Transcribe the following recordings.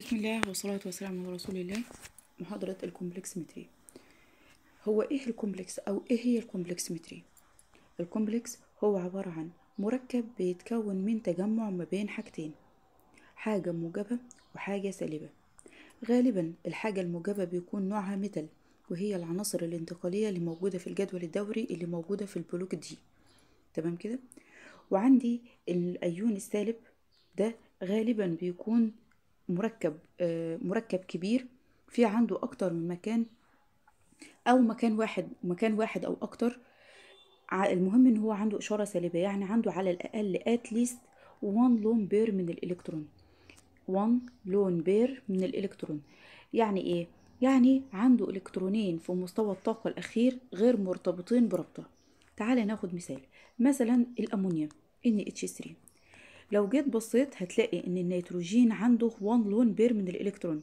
بسم الله والصلاة والسلام على رسول الله محاضرة الكومبلكس متري هو ايه الكومبلكس او ايه هي الكومبلكس متري الكومبلكس هو عبارة عن مركب بيتكون من تجمع ما بين حاجتين حاجة موجبة وحاجة سالبة غالبا الحاجة الموجبة بيكون نوعها متل وهي العناصر الانتقالية اللي موجودة في الجدول الدوري اللي موجودة في البلوك دي تمام كده وعندي الايون السالب ده غالبا بيكون مركب آه، مركب كبير في عنده أكتر من مكان أو مكان واحد مكان واحد أو أكتر المهم إن هو عنده إشارة سالبة يعني عنده على الأقل at least one lone pair من الإلكترون one lone pair من الإلكترون يعني إيه؟ يعني عنده إلكترونين في مستوى الطاقة الأخير غير مرتبطين بربطة تعالى ناخد مثال مثلا الأمونيا NH3 لو جيت بصيت هتلاقي ان النيتروجين عنده 1 لون بير من الالكترون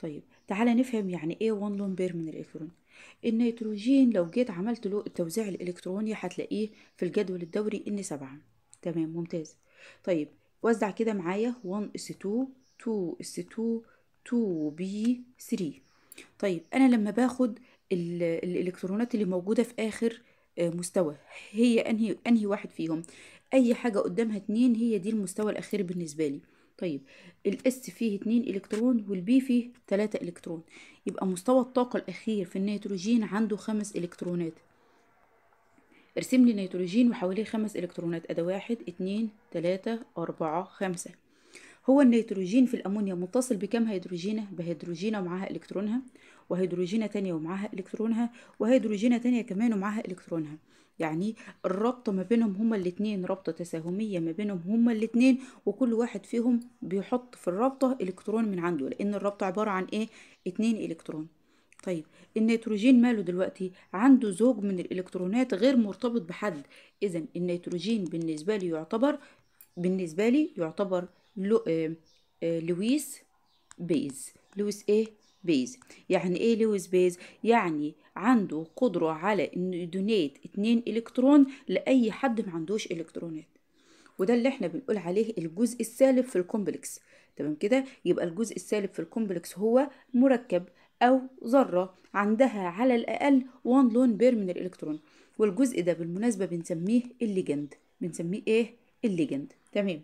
طيب تعالى نفهم يعني ايه 1 لون بير من الالكترون النيتروجين لو جيت عملت له التوزيع الالكتروني هتلاقيه في الجدول الدوري ان 7 تمام ممتاز طيب وزع كده معايا 1 s 2 2 s 2 2 b 3 طيب انا لما باخد الالكترونات اللي موجوده في اخر آه، مستوى هي انهي انهي واحد فيهم اي حاجه قدامها اتنين هي دي المستوى الاخير بالنسبه لي طيب الاس فيه اتنين الكترون والبي فيه تلاتة الكترون يبقى مستوى الطاقه الاخير في النيتروجين عنده خمس الكترونات ارسم لي نيتروجين وحواليه خمس الكترونات ادي واحد اتنين تلاتة اربعة خمسة هو النيتروجين في الأمونيا متصل بكم هيدروجينة بهيدروجينة ومعاها إلكترونها وهيدروجينة تانية ومعاها إلكترونها وهيدروجينة تانية كمان ومعاها إلكترونها يعني الرابطة ما بينهم هما الاتنين رابطة تساهمية ما بينهم هما الاتنين وكل واحد فيهم بيحط في الرابطة إلكترون من عنده لأن الرابطة عبارة عن إيه؟ اتنين إلكترون طيب النيتروجين ماله دلوقتي عنده زوج من الإلكترونات غير مرتبط بحد إذا النيتروجين بالنسبة لي يعتبر بالنسبة لي يعتبر لو آه آه لويس بيز لويس ايه بيز يعني ايه لويس بيز يعني عنده قدرة على انه يدونيت اتنين الكترون لاي حد ما عندوش الكترونات وده اللي احنا بنقول عليه الجزء السالب في الكومبلكس تمام كده يبقى الجزء السالب في الكومبلكس هو مركب او ذرة عندها على الاقل 1 لون بير من الالكترون والجزء ده بالمناسبة بنسميه الليجند بنسميه ايه الليجند تمام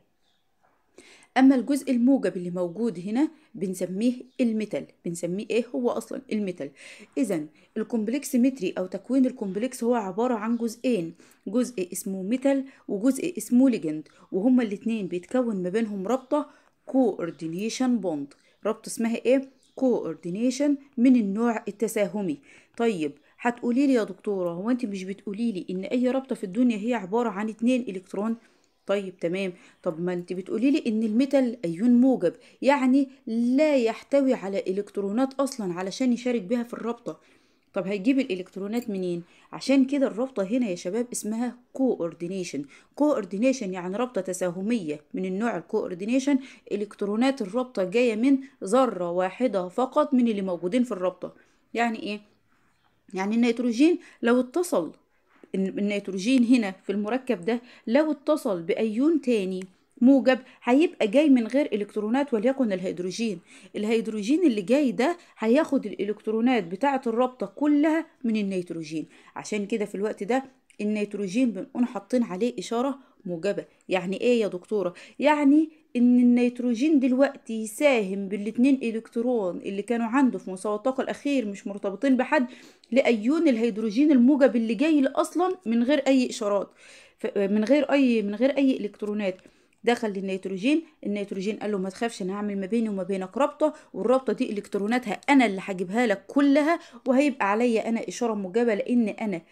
أما الجزء الموجب اللي موجود هنا بنسميه الميتال بنسميه إيه هو أصلا الميتال إذا الكومبلكس متري أو تكوين الكومبلكس هو عبارة عن جزئين جزء اسمه ميتال وجزء اسمه ليجند وهما الاتنين بيتكون ما بينهم رابطة كوردينيشن بوند رابطة اسمها إيه كوردينيشن من النوع التساهمي طيب هتقولي لي يا دكتورة هو انت مش بتقولي لي ان اي رابطة في الدنيا هي عبارة عن اتنين الكترون طيب تمام طب ما انت بتقولي لي ان الميتال ايون موجب يعني لا يحتوي على الكترونات اصلا علشان يشارك بها في الرابطه طب هيجيب الالكترونات منين عشان كده الرابطه هنا يا شباب اسمها كوردينيشن كوردينيشن يعني رابطه تساهميه من النوع الكوردينيشن الكترونات الرابطه جايه من ذره واحده فقط من اللي موجودين في الرابطه يعني ايه يعني النيتروجين لو اتصل النيتروجين هنا في المركب ده لو اتصل بأيون تاني موجب هيبقى جاي من غير الكترونات وليكن الهيدروجين الهيدروجين اللي جاي ده هياخد الالكترونات بتاعه الرابطه كلها من النيتروجين عشان كده في الوقت ده النيتروجين بنقوم حاطين عليه اشاره موجبه يعني ايه يا دكتوره يعني ان النيتروجين دلوقتي يساهم بالاتنين الكترون اللي كانوا عنده في مستوى الطاقه الاخير مش مرتبطين بحد لايون الهيدروجين الموجب اللي جاي اصلا من غير اي اشارات من غير اي من غير اي الكترونات دخل للنيتروجين النيتروجين قال له ما تخافش انا هعمل ما بيني وما بينك رابطه والرابطه دي الكتروناتها انا اللي هجيبها لك كلها وهيبقى عليا انا اشاره موجبه لان انا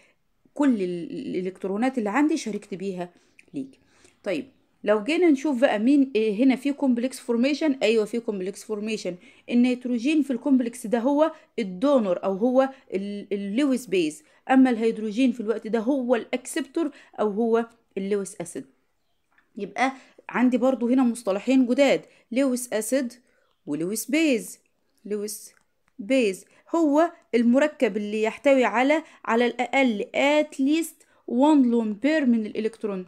كل الالكترونات اللي عندي شاركت بيها ليك طيب لو جينا نشوف بقى مين إيه، هنا في كومبلكس فورميشن ايوه في كومبلكس فورميشن النيتروجين في الكومبلكس ده هو الدونر او هو اللويس بيز اما الهيدروجين في الوقت ده هو الاكسبتور او هو اللويس اسيد يبقى عندي برضو هنا مصطلحين جداد لويس اسيد ولويس بيز لويس بيز هو المركب اللي يحتوي على على الاقل اتليست least لون بير من الالكترون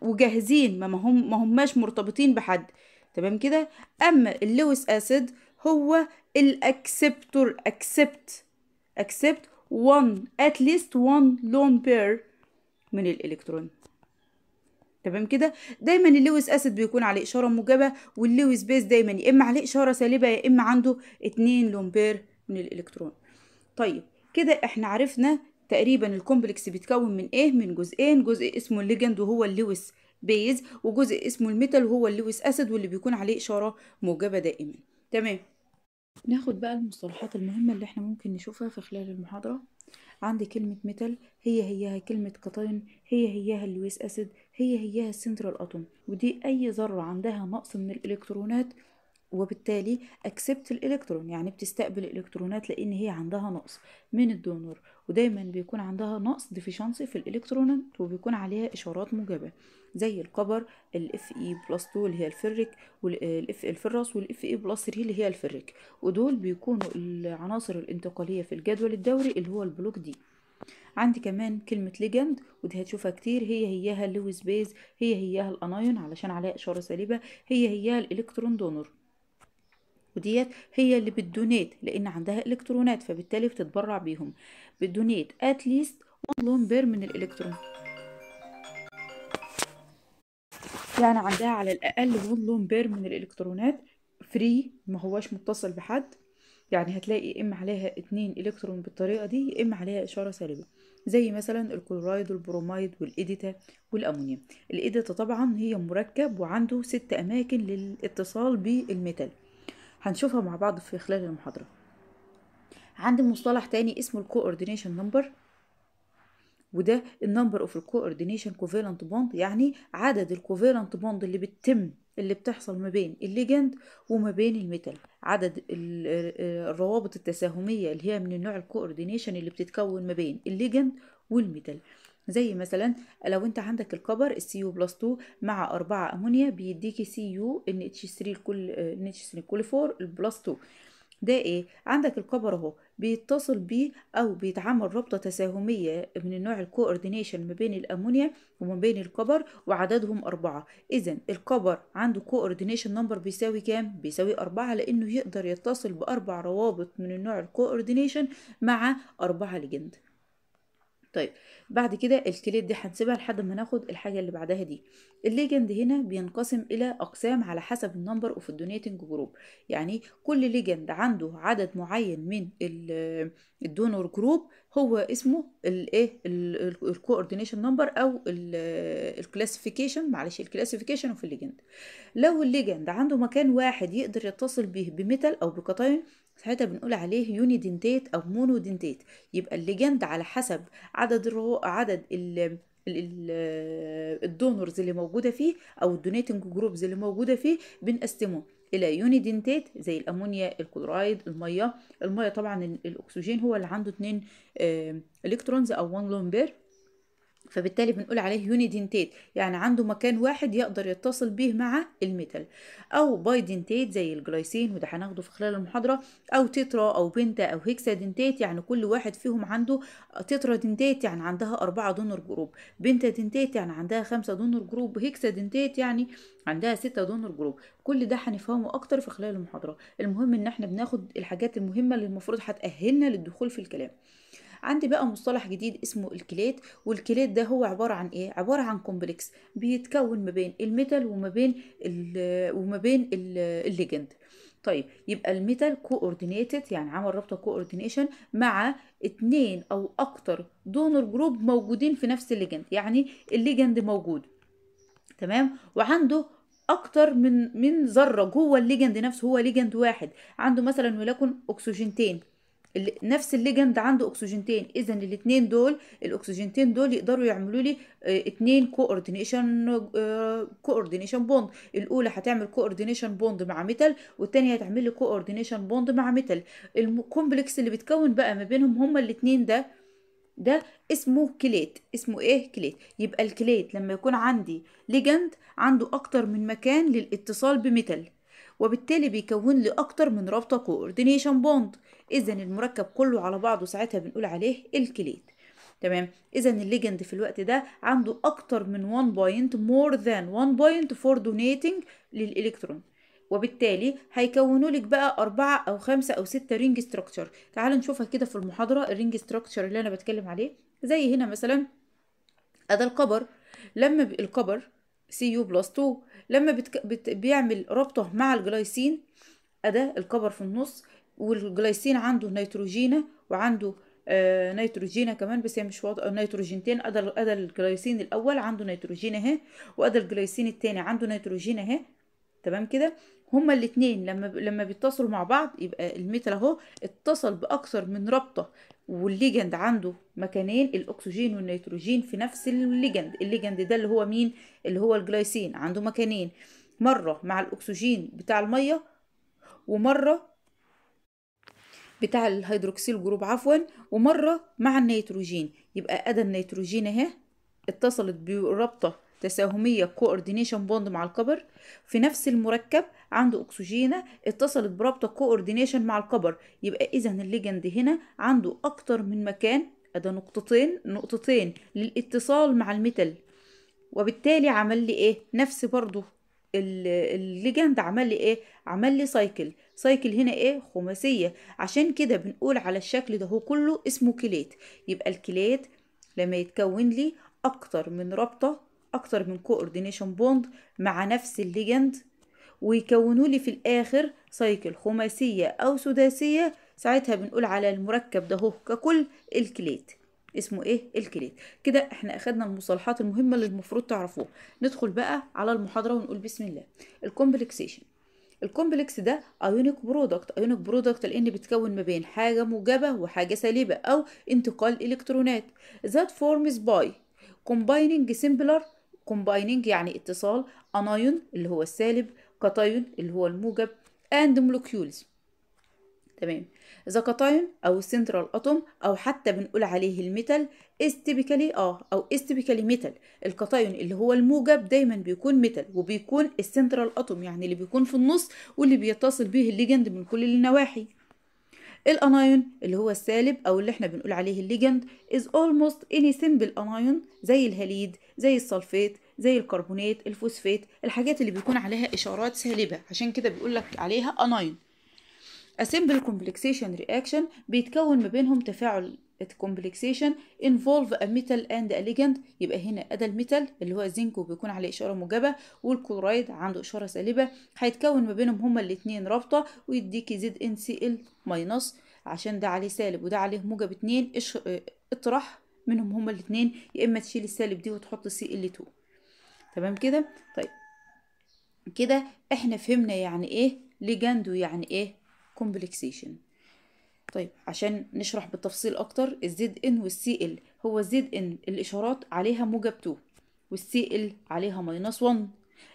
وجاهزين ما هم ما هماش مرتبطين بحد تمام كده اما اللويس اسيد هو الاكسبتور اكسبت اكسبت one at least one لون بير من الالكترون تمام كده دايما اللويس اسيد بيكون عليه اشاره موجبه واللويس بيس دايما يا اما عليه اشاره سالبه يا اما عنده اتنين لون بير من الالكترون طيب كده احنا عرفنا تقريبا الكومبلكس بيتكون من ايه من جزئين جزء اسمه الليجند وهو اللويس بيز وجزء اسمه الميتال وهو اللويس اسيد واللي بيكون عليه اشاره موجبه دائما تمام ناخد بقى المصطلحات المهمه اللي احنا ممكن نشوفها في خلال المحاضره عندي كلمة ميتال هي هياها كلمة كاتاين هي هياها اللويس أسيد هي هياها السنترال أتوم ودي أي ذرة عندها نقص من الإلكترونات وبالتالي اكسبت الالكترون يعني بتستقبل الالكترونات لان هي عندها نقص من الدونور ودايما بيكون عندها نقص ديفيشنسي في الالكترونات وبيكون عليها اشارات موجبه زي الكبر الاف اي بلس 2 اللي هي الفريك والاف الراس والاف اي بلس 3 اللي هي الفريك ودول بيكونوا العناصر الانتقاليه في الجدول الدوري اللي هو البلوك دي عندي كمان كلمة ليجند ودي هتشوفها كتير هي هياها اللويس بيز هي هياها الانايون علشان عليها إشارة سالبة هي هياها الإلكترون دونور وديت هي اللي بتدونيت لان عندها الكترونات فبالتالي بتتبرع بيهم بتدونيت ات ليست 1 لون بير من الالكترون يعني عندها على الاقل 1 لون بير من الالكترونات فري ما هواش متصل بحد يعني هتلاقي يا اما عليها اتنين الكترون بالطريقه دي يا اما عليها اشاره سالبه زي مثلا الكلورايد والبرومايد والإيديتا والأمونيوم الإيديتا طبعا هي مركب وعنده ست أماكن للاتصال بالميتال هنشوفها مع بعض في خلال المحاضرة عندي مصطلح تاني اسمه الكوردينيشن نمبر وده النمبر اوف الكوردينيشن كوفالنت بوند يعني عدد الكوفالنت بوند اللي بتتم اللي بتحصل ما بين الليجند وما بين الميتال عدد آه، الروابط التساهمية اللي هي من النوع الكوردينيشن اللي بتتكون ما بين الليجند والميتال زي مثلا لو انت عندك الكبر السي يو بلس 2 مع 4 امونيا بيديكي سي يو ان اتش 3 لكل ان اتش 3 لكل 4 البلس 2 ده ايه عندك الكبر اهو بيتصل بيه او بيتعمل رابطه تساهميه من النوع الكوردينيشن ما بين الامونيا وما بين الكبر وعددهم أربعة اذا الكبر عنده كوردينيشن نمبر بيساوي كام بيساوي أربعة لانه يقدر يتصل باربع روابط من النوع الكوردينيشن مع أربعة ليجند طيب بعد كده الكليت دي هنسيبها لحد ما ناخد الحاجة اللي بعدها دي الليجند هنا بينقسم إلى أقسام على حسب النمبر اوف الدونيتنج جروب يعني كل ليجند عنده عدد معين من الدونور جروب هو اسمه الايه الكوردينيشن نمبر او الكلاسيفيكيشن معلش الكلاسيفيكيشن اوف الليجند لو الليجند عنده مكان واحد يقدر يتصل به بميتال او بكاتاين ساعتها بنقول عليه يونيدنتيت او مونودنتيت يبقى الليجند على حسب عدد الرو... عدد ال... الدونرز اللي موجوده فيه او الدونيتنج جروبز اللي موجوده فيه بنقسمه الى يونيدنتيت زي الامونيا الكلورايد الميه الميه طبعا الاكسجين هو اللي عنده اتنين الكترونز آه، او 1 لون بير فبالتالي بنقول عليه يونيدينتيت يعني عنده مكان واحد يقدر يتصل به مع الميتال او بايدينتيت زي الجلايسين وده هناخده في خلال المحاضره او تترا او بنتا او دينتيت يعني كل واحد فيهم عنده تترا دينتيت يعني عندها أربعة دونر جروب بنتا دينتيت يعني عندها خمسة دونر جروب هيكسا دينتيت يعني عندها ستة دونر جروب كل ده هنفهمه أكتر في خلال المحاضرة المهم إن احنا بناخد الحاجات المهمة اللي المفروض هتأهلنا للدخول في الكلام عندي بقى مصطلح جديد اسمه الكليت والكليت ده هو عبارة عن ايه عبارة عن كومبلكس بيتكون ما بين الميتال وما بين وما بين الليجند طيب يبقى الميتال كوردينيتد يعني عمل رابطه كوردينيشن مع اتنين او اكتر دونر جروب موجودين في نفس الليجند يعني الليجند موجود تمام وعنده اكتر من من ذره جوه الليجند نفسه هو ليجند واحد عنده مثلا ولكن اكسجينتين نفس الليجند عنده اكسجينتين اذا الاثنين دول الاكسجينتين دول يقدروا يعملوا لي اثنين كوردينيشن كوردينيشن بوند الاولى هتعمل كوردينيشن بوند مع ميتال والثانيه هتعمل لي كوردينيشن بوند مع ميتال الكومبلكس اللي بيتكون بقى ما بينهم هما الاثنين ده ده اسمه كليت اسمه ايه كليت يبقى الكليت لما يكون عندي ليجند عنده اكتر من مكان للاتصال بميتال وبالتالي بيكون لي اكتر من رابطه كوردينيشن بوند اذا المركب كله على بعضه ساعتها بنقول عليه الكليت تمام اذا الليجند في الوقت ده عنده اكتر من 1 بوينت مور ذان 1 بوينت فور دونيتنج للالكترون وبالتالي هيكونوا لك بقى أربعة أو خمسة أو ستة رينج ستراكشر تعال نشوفها كده في المحاضرة الرينج ستراكشر اللي أنا بتكلم عليه زي هنا مثلا أدا القبر لما القبر سي يو بلس 2 لما بت... بيعمل ربطه مع الجلايسين أدا القبر في النص والجلايسين عنده نيتروجينة وعنده آه نيتروجينة كمان بس هي مش واضحة آه، نيتروجينتين أدا أدى الجلايسين الأول عنده نيتروجينة أهي وأدا الجلايسين التاني عنده نيتروجينة أهي تمام كده هما الاتنين لما لما بيتصلوا مع بعض يبقى الميتال اهو اتصل باكثر من رابطه والليجند عنده مكانين الاكسجين والنيتروجين في نفس الليجند الليجند ده اللي هو مين اللي هو الجلايسين عنده مكانين مره مع الاكسجين بتاع الميه ومره بتاع الهيدروكسيل جروب عفوا ومره مع النيتروجين يبقى ادى النيتروجين اهي اتصلت برابطه تساهميه كوردينيشن بوند مع الكبر في نفس المركب عنده اكسجينه اتصلت برابطه كوردينيشن مع الكبر يبقى اذا الليجند هنا عنده اكتر من مكان ادى نقطتين نقطتين للاتصال مع الميتال وبالتالي عمل لي ايه نفس برضه الليجند عمل لي ايه عمل لي سايكل سايكل هنا ايه خماسيه عشان كده بنقول على الشكل ده هو كله اسمه كليت يبقى الكليت لما يتكون لي اكتر من رابطه اكتر من كوردينيشن بوند مع نفس الليجند ويكونوا لي في الاخر سايكل خماسيه او سداسيه ساعتها بنقول على المركب ده هو ككل الكليت اسمه ايه الكليت كده احنا اخدنا المصطلحات المهمه اللي المفروض تعرفوها ندخل بقى على المحاضره ونقول بسم الله الكومبلكسيشن الكومبلكس ده ايونيك برودكت ايونيك برودكت لان بيتكون ما بين حاجه موجبه وحاجه سالبه او انتقال الكترونات ذات فورمز باي كومبايننج سيمبلر كومبايننج يعني اتصال انايون اللي هو السالب كاتايون اللي هو الموجب اند مولكيولز تمام the كاتايون او السنترال اتوم او حتى بنقول عليه الميتال is تيبيكالي اه او is ميتال metal الكاتايون اللي هو الموجب دايما بيكون ميتال وبيكون السنترال اتوم يعني اللي بيكون في النص واللي بيتصل به الليجند من كل النواحي الانايون اللي هو السالب او اللي احنا بنقول عليه الليجند is almost any simple انايون زي الهليد زي السلفيت زي الكربونات الفوسفات الحاجات اللي بيكون عليها اشارات سالبه عشان كده بيقول لك عليها انايون اسمبل كومبلكسيشن رياكشن بيتكون ما بينهم تفاعل complexation involve a metal and a ligand يبقى هنا ادى الميتال اللي هو الزنك وبيكون عليه اشاره موجبه والكلورايد عنده اشاره سالبه هيتكون ما بينهم هما الاثنين رابطه ويديكي زد ان سي ال ماينص عشان ده عليه سالب وده عليه موجب اتنين اش... اطرح منهم هما الاثنين يا اما تشيل السالب دي وتحط سي ال 2 تمام كده طيب كده احنا فهمنا يعني ايه ليجاند ويعني ايه كومبلكسيشن طيب عشان نشرح بالتفصيل اكتر الزد ان والسي ال هو الزد ان الاشارات عليها موجب 2 والسي ال عليها ماينس 1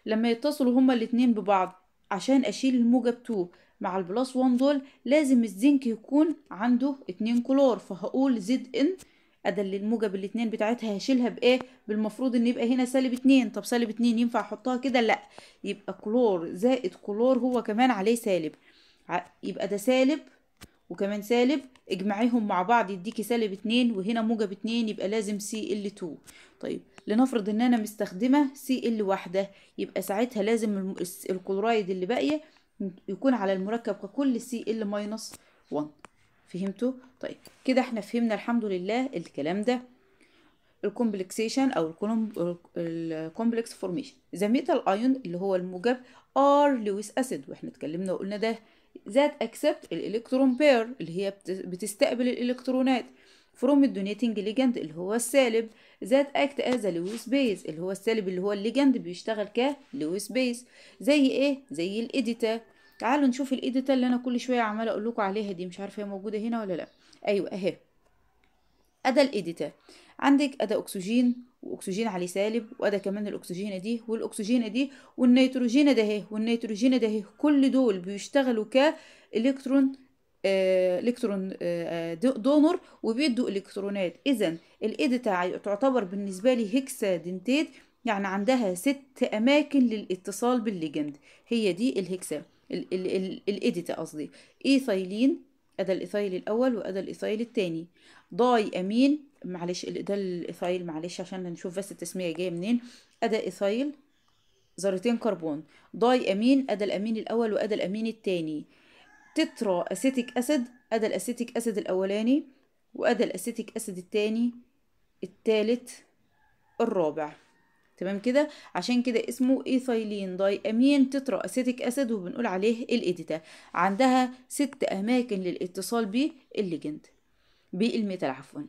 لما يتصلوا هما الاتنين ببعض عشان اشيل الموجب 2 مع البلس 1 دول لازم الزنك يكون عنده اتنين كلور فهقول زد ان ادل الموجب الاتنين بتاعتها هشيلها بايه بالمفروض ان يبقى هنا سالب اتنين طب سالب اتنين ينفع احطها كده لا يبقى كلور زائد كلور هو كمان عليه سالب يبقى ده سالب وكمان سالب اجمعيهم مع بعض يديكي سالب اتنين وهنا موجب اتنين يبقى لازم سي ال تو طيب لنفرض ان انا مستخدمة سي ال واحدة يبقى ساعتها لازم الكلورايد اللي باقية يكون على المركب ككل سي ال ماينس 1 فهمتوا؟ طيب كده احنا فهمنا الحمد لله الكلام ده الكومبلكسيشن او الكومبلكس فورميشن ذا الايون اللي هو الموجب ار لويس اسيد واحنا اتكلمنا وقلنا ده ذات اكسبت الالكترون بير اللي هي بتستقبل الالكترونات فروم الدونيتنج ليجند اللي هو السالب ذات اكت از لويس بيز اللي هو السالب اللي هو الليجند بيشتغل لويس بيز زي ايه زي الاديتا تعالوا نشوف الاديتا اللي انا كل شويه عماله اقول لكم عليها دي مش عارفه هي موجوده هنا ولا لا ايوه اهي ادا الاديتا عندك أدا أكسجين وأكسجين عليه سالب وأدا كمان الأكسجين دي والأكسجين دي والنيتروجين ده اهي والنيتروجين ده كل دول بيشتغلوا كإلكترون الكترون آه، آه، دونر وبيدوا الكترونات اذا الايد تعتبر بالنسبه لي هيكسا دنتيت يعني عندها ست اماكن للاتصال بالليجند هي دي الهيكسا الايديتا قصدي ايثايلين ادى الايثايل الاول وادى الايثايل الثاني داي امين معلش ده الايثايل معلش عشان نشوف بس التسميه جايه منين ادا ايثايل ذرتين كربون داي امين ادا الامين الاول وادا الامين الثاني تترا اسيتيك اسيد ادا الاسيتيك اسيد الاولاني وادا الاسيتيك اسيد الثاني الثالث الرابع تمام كده عشان كده اسمه ايثايلين داي امين تترا اسيتيك اسيد وبنقول عليه الايديتا عندها ست اماكن للاتصال بالليجند بالميتال عفوا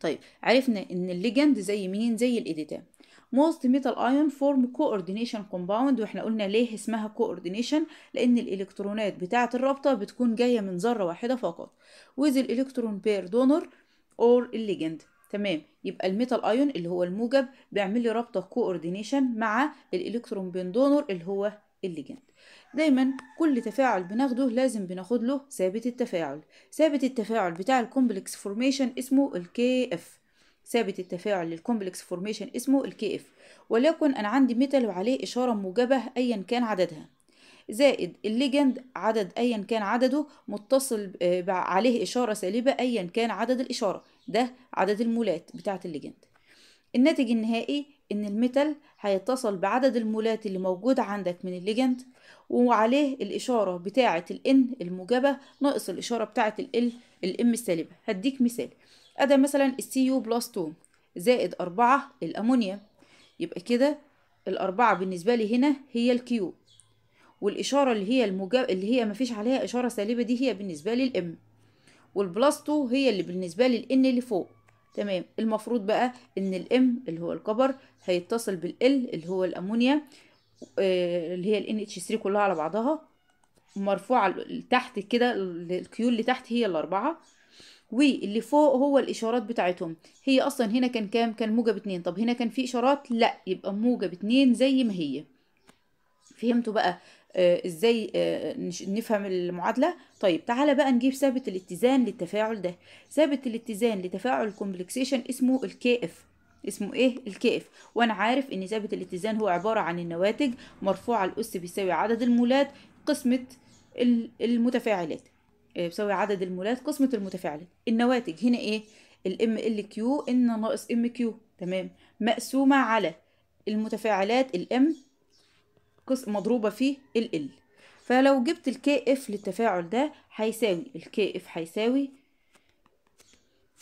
طيب عرفنا ان الليجند زي مين زي الايديتام موست ميتال ايون فورم كوردينيشن كومباوند واحنا قلنا ليه اسمها كوردينيشن لان الالكترونات بتاعه الرابطه بتكون جايه من ذره واحده فقط with الالكترون بير دونر اور الليجند تمام يبقى الميتال ايون اللي هو الموجب بيعمل لي رابطه كوردينيشن مع الالكترون بين دونر اللي هو الليجند دايما كل تفاعل بناخده لازم بناخد له ثابت التفاعل ثابت التفاعل بتاع الكومبلكس فورميشن اسمه الكي اف ثابت التفاعل للكومبلكس فورميشن اسمه الكي اف ولكن انا عندي ميتال وعليه اشاره موجبه ايا كان عددها زائد الليجند عدد ايا كان عدده متصل عليه اشاره سالبه ايا كان عدد الاشاره ده عدد المولات بتاعه الليجند الناتج النهائي ان الميتال هيتصل بعدد المولات اللي موجود عندك من الليجند وعليه الإشارة بتاعة الإن الموجبة ناقص الإشارة بتاعة ال الإم السالبة هديك مثال أدا مثلا السي يو بلس 2 زائد أربعة الأمونيا يبقى كده الأربعة بالنسبة لي هنا هي الكيو والإشارة اللي هي الموجبة اللي هي مفيش عليها إشارة سالبة دي هي بالنسبة لي الإم والبلس 2 هي اللي بالنسبة لي الإن اللي فوق تمام المفروض بقى ان الام اللي هو الكبر هيتصل بالال اللي هو الامونيا آه، اللي هي ال NH3 كلها على بعضها مرفوعة تحت كده الكيول اللي تحت هي الأربعة واللي فوق هو الإشارات بتاعتهم هي أصلا هنا كان كام كان موجب اتنين طب هنا كان في إشارات لا يبقى موجب اتنين زي ما هي فهمتوا بقى آه، ازاي آه، نفهم المعادلة طيب تعالى بقى نجيب ثابت الاتزان للتفاعل ده ثابت الاتزان لتفاعل الكومبلكسيشن اسمه الكي اف اسمه ايه الكيف وانا عارف ان ثابت الاتزان هو عبارة عن النواتج مرفوعة الاس بيساوي عدد المولات قسمة المتفاعلات آه، بيساوي عدد المولات قسمة المتفاعلات النواتج هنا ايه الام ال كيو ان ناقص ام كيو تمام مقسومة على المتفاعلات الام مضروبة في ال ال فلو جبت الكي اف للتفاعل ده هيساوي الكي اف هيساوي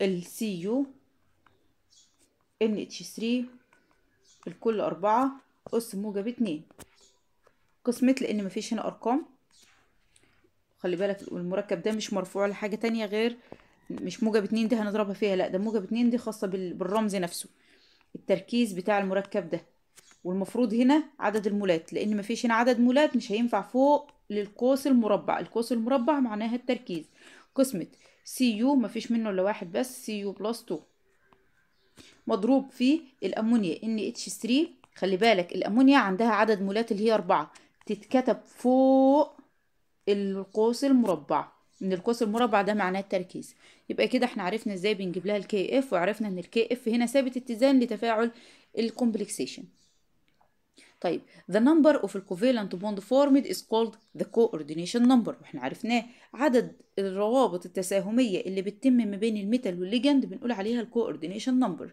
السي يو ان اتش 3 الكل أربعة أس موجب اتنين قسمت لأن مفيش هنا أرقام خلي بالك المركب ده مش مرفوع لحاجة تانية غير مش موجب اتنين دي هنضربها فيها لأ ده موجب اتنين دي خاصة بالرمز نفسه التركيز بتاع المركب ده والمفروض هنا عدد المولات لأن مفيش هنا عدد مولات مش هينفع فوق للقوس المربع القوس المربع معناها التركيز قسمة سي يو مفيش منه إلا واحد بس سي يو بلس تو مضروب في الأمونيا NH3 خلي بالك الأمونيا عندها عدد مولات اللي هي أربعة تتكتب فوق القوس المربع إن القوس المربع ده معناه التركيز يبقى كده احنا عرفنا ازاي بنجيب لها الكي اف وعرفنا ان الكي اف هنا ثابت اتزان لتفاعل الكومبلكسيشن طيب the number of the covalent bond formed is called the coordination number واحنا عرفناه عدد الروابط التساهمية اللي بتتم ما بين الميتال والليجند بنقول عليها الكوردينيشن نمبر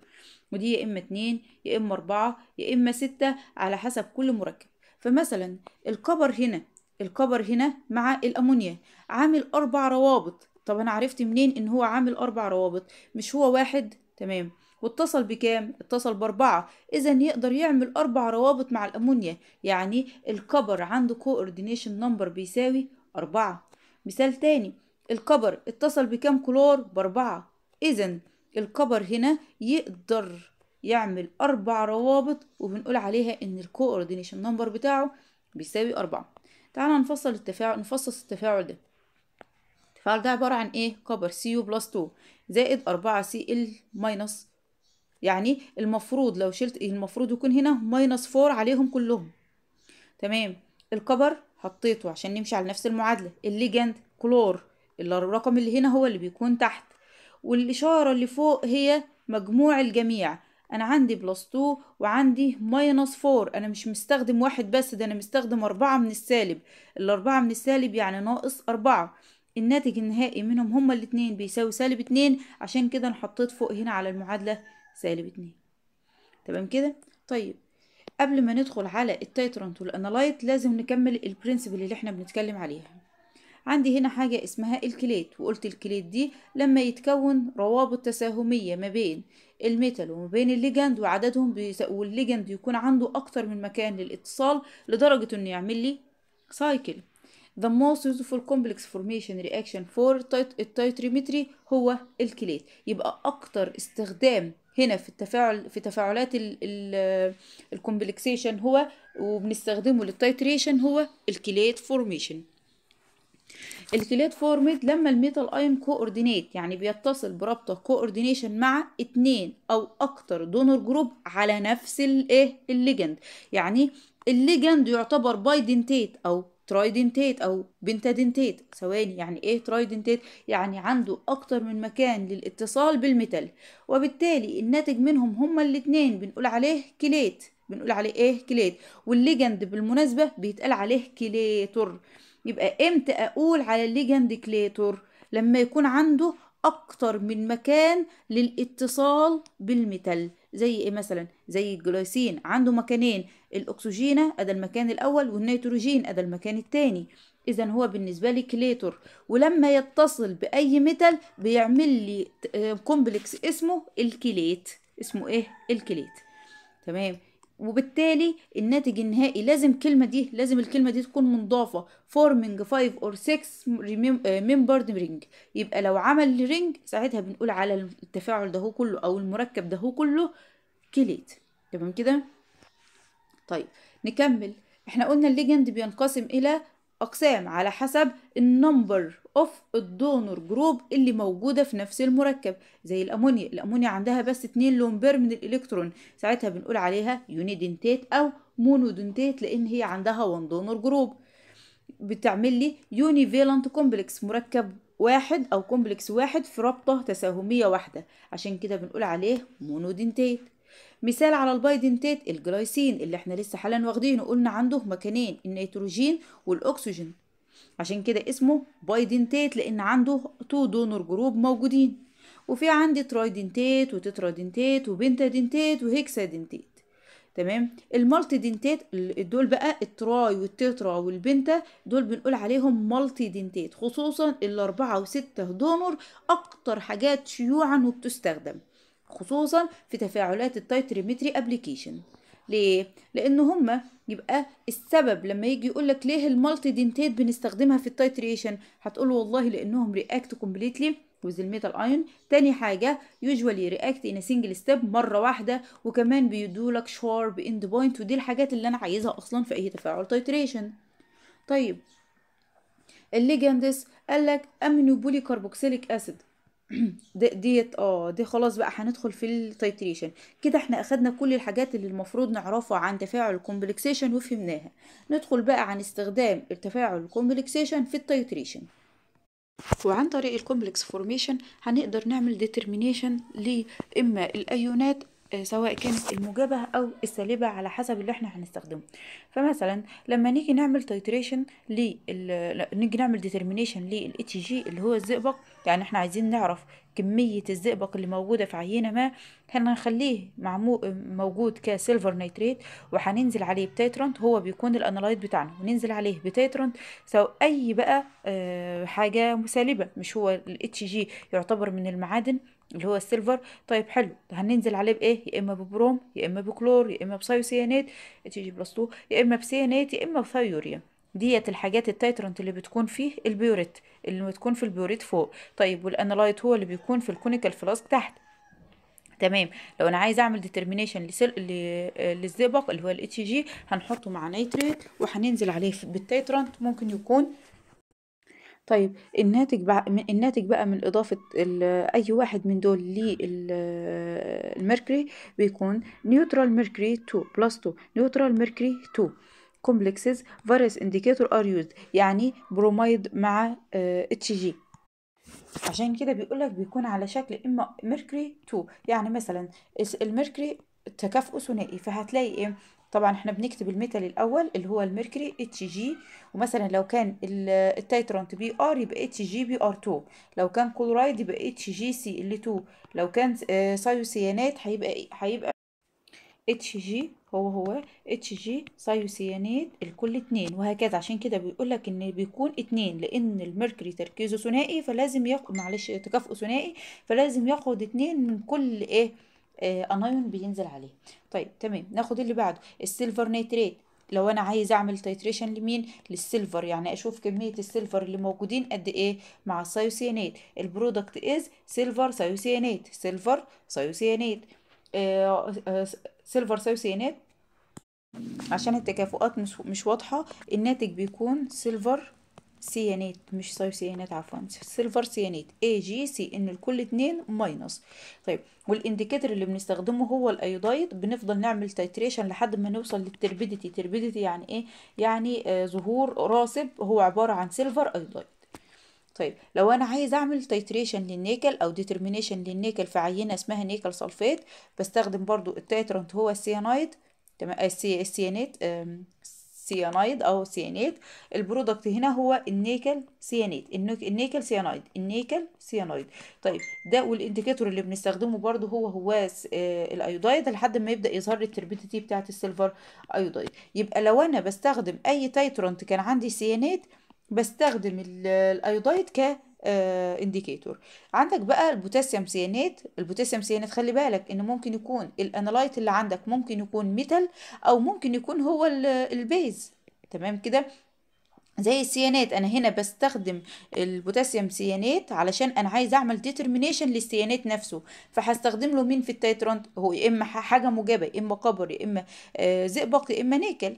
ودي يا إما اتنين يا إما أربعة يا إما ستة على حسب كل مركب فمثلا الكبر هنا الكبر هنا مع الأمونيا عامل أربع روابط طب أنا عرفت منين إن هو عامل أربع روابط مش هو واحد تمام واتصل بكام اتصل باربعة اذا يقدر يعمل اربع روابط مع الامونيا يعني الكبر عنده كوردينيشن نمبر بيساوي اربعة مثال تاني الكبر اتصل بكام كلور باربعة اذا الكبر هنا يقدر يعمل اربع روابط وبنقول عليها ان الكوردينيشن نمبر بتاعه بيساوي اربعة تعالى نفصل التفاعل نفصص التفاعل ده التفاعل ده عبارة عن ايه كبر سي يو بلس 2 زائد 4 سي ال ماينس يعني المفروض لو شلت المفروض يكون هنا ماينس فور عليهم كلهم تمام الكبر حطيته عشان نمشي على نفس المعادلة الليجند كلور اللي الرقم اللي هنا هو اللي بيكون تحت والإشارة اللي فوق هي مجموع الجميع أنا عندي بلس 2 وعندي ماينس 4 أنا مش مستخدم واحد بس ده أنا مستخدم أربعة من السالب الأربعة من السالب يعني ناقص أربعة الناتج النهائي منهم هما الاتنين بيساوي سالب اتنين عشان كده أنا حطيت فوق هنا على المعادلة سالب اتنين تمام كده طيب قبل ما ندخل على التيترنت والانالايت لازم نكمل البرنسبل اللي احنا بنتكلم عليها عندي هنا حاجة اسمها الكليت وقلت الكليت دي لما يتكون روابط تساهمية ما بين الميتال وما بين الليجند وعددهم والليجند يكون عنده أكتر من مكان للاتصال لدرجة إنه يعمل لي سايكل the most useful complex formation reaction for التيتريمتري هو الكليت يبقى اكتر استخدام هنا في التفاعل في تفاعلات الكومبلكسيشن هو وبنستخدمه للتيتريشن هو الكليت فورميشن الكليت فورميت لما الميتال ايون كوردينيت يعني بيتصل برابطه كوردينيشن مع اتنين او اكتر دونر جروب على نفس الايه الليجند يعني الليجند يعتبر بايدنتيت او ترايدنتيت او بنتادنتيت ثواني يعني ايه ترايدنتيت يعني عنده اكتر من مكان للاتصال بالميتال وبالتالي الناتج منهم هما الاتنين بنقول عليه كليت بنقول عليه ايه كليت والليجند بالمناسبه بيتقال عليه كليتور يبقى امتى اقول على الليجند كليتور لما يكون عنده اكتر من مكان للاتصال بالميتال زي ايه مثلا زي الجلايسين عنده مكانين الاكسجين ادى المكان الاول والنيتروجين ادى المكان التاني اذا هو بالنسبه لي كليتور ولما يتصل باي ميتال بيعمل لي كومبلكس آه، اسمه الكليت اسمه ايه الكليت تمام وبالتالي الناتج النهائي لازم الكلمه دي لازم الكلمه دي تكون منضافه forming 5 or 6 آه، membered ring يبقى لو عمل رينج ساعتها بنقول على التفاعل ده هو كله او المركب ده هو كله كليت تمام كده طيب نكمل احنا قلنا الليجند بينقسم الى أقسام على حسب النمبر اوف الدونور جروب اللي موجودة في نفس المركب زي الأمونيا الأمونيا عندها بس اتنين لون بير من الإلكترون ساعتها بنقول عليها يونيدنتات أو مونودنتات لأن هي عندها وان دونور جروب بتعمل لي يونيفيلانت كومبلكس مركب واحد أو كومبلكس واحد في رابطة تساهمية واحدة عشان كده بنقول عليه مونودنتات مثال على البايدنتات الجلايسين اللي احنا لسه حالا واخدينه قلنا عنده مكانين النيتروجين والاكسجين عشان كده اسمه بايدنتات لان عنده تو دونر جروب موجودين وفي عندي ترايدنتات وتترادنتات وبنتادنتات وهكسادنتات تمام المالتي دنتات دول بقى التراي والتترا والبنتا دول بنقول عليهم مالتي دنتات خصوصا الاربعة وستة دونر اكتر حاجات شيوعا وبتستخدم خصوصا في تفاعلات التايتريمتري ابلكيشن ليه لان هما يبقى السبب لما يجي يقول لك ليه المالتي دينتيت بنستخدمها في التايتريشن هتقول والله لانهم رياكت كومبليتلي وذ الميتال ايون تاني حاجة يوجوالي رياكت ان سنجل ستيب مرة واحدة وكمان بيدولك شارب اند بوينت ودي الحاجات اللي انا عايزها اصلا في اي تفاعل تايتريشن طيب الليجندس لك امينو بولي كاربوكسيليك اسيد ديت دي اه دي خلاص بقى هندخل في التيتريشن كده احنا اخدنا كل الحاجات اللي المفروض نعرفها عن تفاعل الكومبلكسيشن وفهمناها ندخل بقى عن استخدام التفاعل الكومبلكسيشن في التيتريشن وعن طريق الكومبلكس فورميشن هنقدر نعمل ديترمينيشن لإما الأيونات آه، سواء كانت الموجبة أو السالبة على حسب اللي احنا هنستخدمه فمثلا لما نيجي نعمل تيتريشن نيجي نعمل ديترمينيشن للاتش جي اللي هو الزئبق يعني احنا عايزين نعرف كمية الزئبق اللي موجودة في عينة ما هنخليه موجود كسيلفر نيتريت وهننزل عليه بتيترونت هو بيكون الانالايت بتاعنا وننزل عليه بتيترونت سواء أي بقى آه، حاجة مسالبة مش هو الاتش جي يعتبر من المعادن اللي هو السيلفر طيب حلو هننزل عليه بايه يا اما ببروم يا اما بكلور يا اما بسايوسيانات اتش جي بلس 2 يا اما بسيانات يا اما بثيوريا ديت الحاجات التيترنت اللي بتكون فيه البيوريت اللي بتكون في البيوريت فوق طيب والانالايت هو اللي بيكون في الكونيكال فلاسك تحت تمام لو انا عايز اعمل ديترمينيشن لسل... ل... للزئبق اللي هو الاتش جي هنحطه مع نيتريت وهننزل عليه بالتيترنت ممكن يكون طيب الناتج بقى الناتج بقى من إضافة أي واحد من دول للميركوري بيكون نيوترال ميركوري 2 بلس 2 نيوترال ميركوري 2 كومبلكسز فاريس انديكيتور ار يوزد يعني بروميد مع آه، اتش جي عشان كده بيقولك بيكون على شكل اما ميركوري 2 يعني مثلا الميركوري تكافؤ ثنائي فهتلاقي ايه طبعا احنا بنكتب الميتال الاول اللي هو الميركوري اتش جي ومثلا لو كان التيترونت بي ار يبقى اتش جي بي ار 2 لو كان كلورايد يبقى اتش جي سي ال 2 لو كان آه، سايوسيانات هيبقى إيه؟ هيبقى اتش جي هو هو اتش جي سايوسيانات الكل اتنين وهكذا عشان كده بيقول لك ان بيكون اتنين لان الميركوري تركيزه ثنائي فلازم ياخد معلش تكافؤه ثنائي فلازم ياخد اتنين من كل ايه انايون آه، بينزل عليه طيب تمام ناخد اللي بعده السيلفر نيتريت لو انا عايز اعمل تيتريشن لمين للسيلفر يعني اشوف كميه السيلفر اللي موجودين قد ايه مع الثيوسيانات البرودكت از سيلفر ثيوسيانات سيلفر ثيوسيانات سيلفر ثيوسيانات عشان التكافؤات مش, مش واضحه الناتج بيكون سيلفر سيانيت مش سيانيت عفوا سيلفر سيانيت اي جي سي ان الكل اتنين ماينس طيب والانديكيتر اللي بنستخدمه هو الايودايد بنفضل نعمل تيتريشن لحد ما نوصل للتربيديتي تربيديتي يعني ايه يعني آه ظهور راسب هو عباره عن سيلفر ايودايد طيب لو انا عايز اعمل تيتريشن للنيكل او ديترمينيشن للنيكل في عينه اسمها نيكل سلفيت بستخدم برضو التيترنت هو السيانايد تمام آه سيانايد أو سيانيت البرودكت هنا هو النيكل سيانات النيكل سيانايد النيكل سيانايد طيب ده والانديكيتور اللي بنستخدمه برده هو هواس آه الايودايد لحد ما يبدا يظهر التربيديتي بتاعه السيلفر ايودايد يبقى لو انا بستخدم اي تايترونت كان عندي سيانيت بستخدم الايودايد ك انديكيتور آه، عندك بقى البوتاسيوم سيانات البوتاسيوم سيانات خلي بالك ان ممكن يكون الانالايت اللي عندك ممكن يكون ميتال او ممكن يكون هو البيز تمام كده زي السيانات انا هنا بستخدم البوتاسيوم سيانات علشان انا عايز اعمل ديترمينيشن للسيانات نفسه فهستخدم له مين في التيترانت هو يا اما حاجه موجبه يا اما كوبر يا اما آه، زئبق يا اما نيكل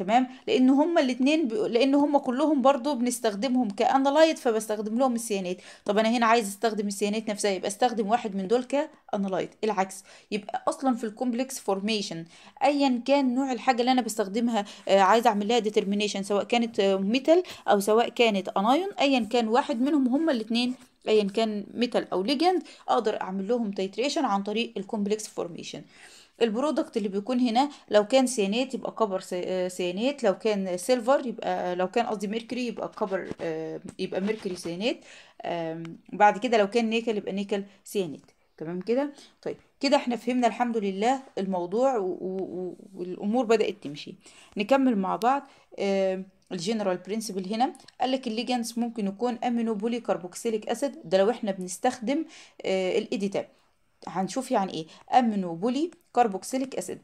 تمام لان هما الاثنين ب... لان هما كلهم برضو بنستخدمهم كانالايت فبستخدم لهم السيانات طب انا هنا عايز استخدم السيانات نفسها يبقى استخدم واحد من دول كانالايت العكس يبقى اصلا في الكومبلكس فورميشن ايا كان نوع الحاجه اللي انا بستخدمها آه عايز اعمل لها ديترمينيشن سواء كانت ميتال آه، او سواء كانت انايون ايا كان واحد منهم هما الاثنين ايا كان ميتال او ليجند اقدر اعمل لهم تيتريشن عن طريق الكومبلكس فورميشن البرودكت اللي بيكون هنا لو كان سيانيت يبقى كبر سيانيت آه، لو كان سيلفر يبقى آه، لو كان قصدي ميركوري يبقى كبر آه، يبقى ميركوري سيانيت بعد كده لو كان نيكل يبقى نيكل سيانيت تمام كده طيب كده احنا فهمنا الحمد لله الموضوع والامور بدات تمشي نكمل مع بعض الجنرال برنسبل هنا قال لك الليجنس ممكن يكون امينو بولي كاربوكسيليك اسيد ده لو احنا بنستخدم الايديتاب هنشوف يعني ايه امينو بولي كربوكسيليك اسيد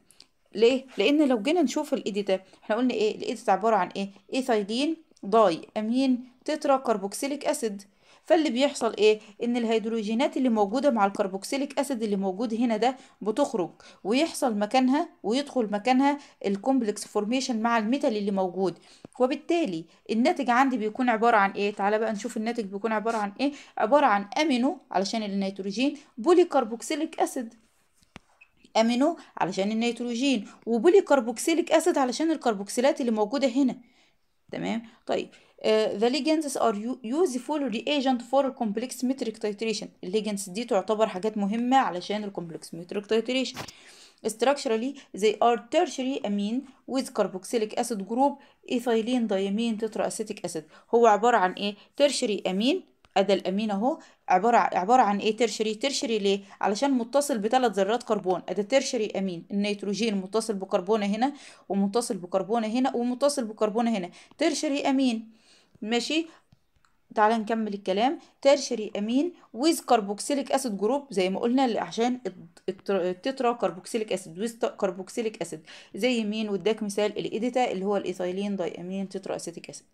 ليه لان لو جينا نشوف الايدي ده احنا قلنا ايه الايدي عباره عن ايه ايثايلين داي امين تترا كربوكسيليك اسيد فاللي بيحصل ايه ان الهيدروجينات اللي موجوده مع الكربوكسيليك اسيد اللي موجود هنا ده بتخرج ويحصل مكانها ويدخل مكانها الكومبلكس فورميشن مع الميتال اللي موجود وبالتالي الناتج عندي بيكون عباره عن ايه تعالى بقى نشوف الناتج بيكون عباره عن ايه عباره عن امينو علشان النيتروجين بولي كربوكسيليك اسيد امينو علشان النيتروجين وبولي كربوكسيليك اسيد علشان الكربوكسيلات اللي موجوده هنا تمام طيب Uh, the ligands are useful reagent for complex metric titration الليجنس دي تعتبر حاجات مهمة علشان complex metric titration structurally they are tertiary amine with carboxylic acid group ethylene diamine tetraacetic acid هو عبارة عن ايه tertiary amine أدا الأمين أهو عبارة عبارة عن إيه ترشري ترشري ليه؟ علشان متصل بثلاث ذرات كربون أدا ترشري أمين النيتروجين متصل بكربونة هنا ومتصل بكربونة هنا ومتصل بكربونة هنا ترشري أمين ماشي تعالى نكمل الكلام تيرشري امين ويز كربوكسيليك اسيد جروب زي ما قلنا عشان التترا كربوكسيليك اسيد ويز كربوكسيليك اسيد زي مين واداك مثال الايديتا اللي هو الايثايلين داي امين تترا اسيتيك اسيد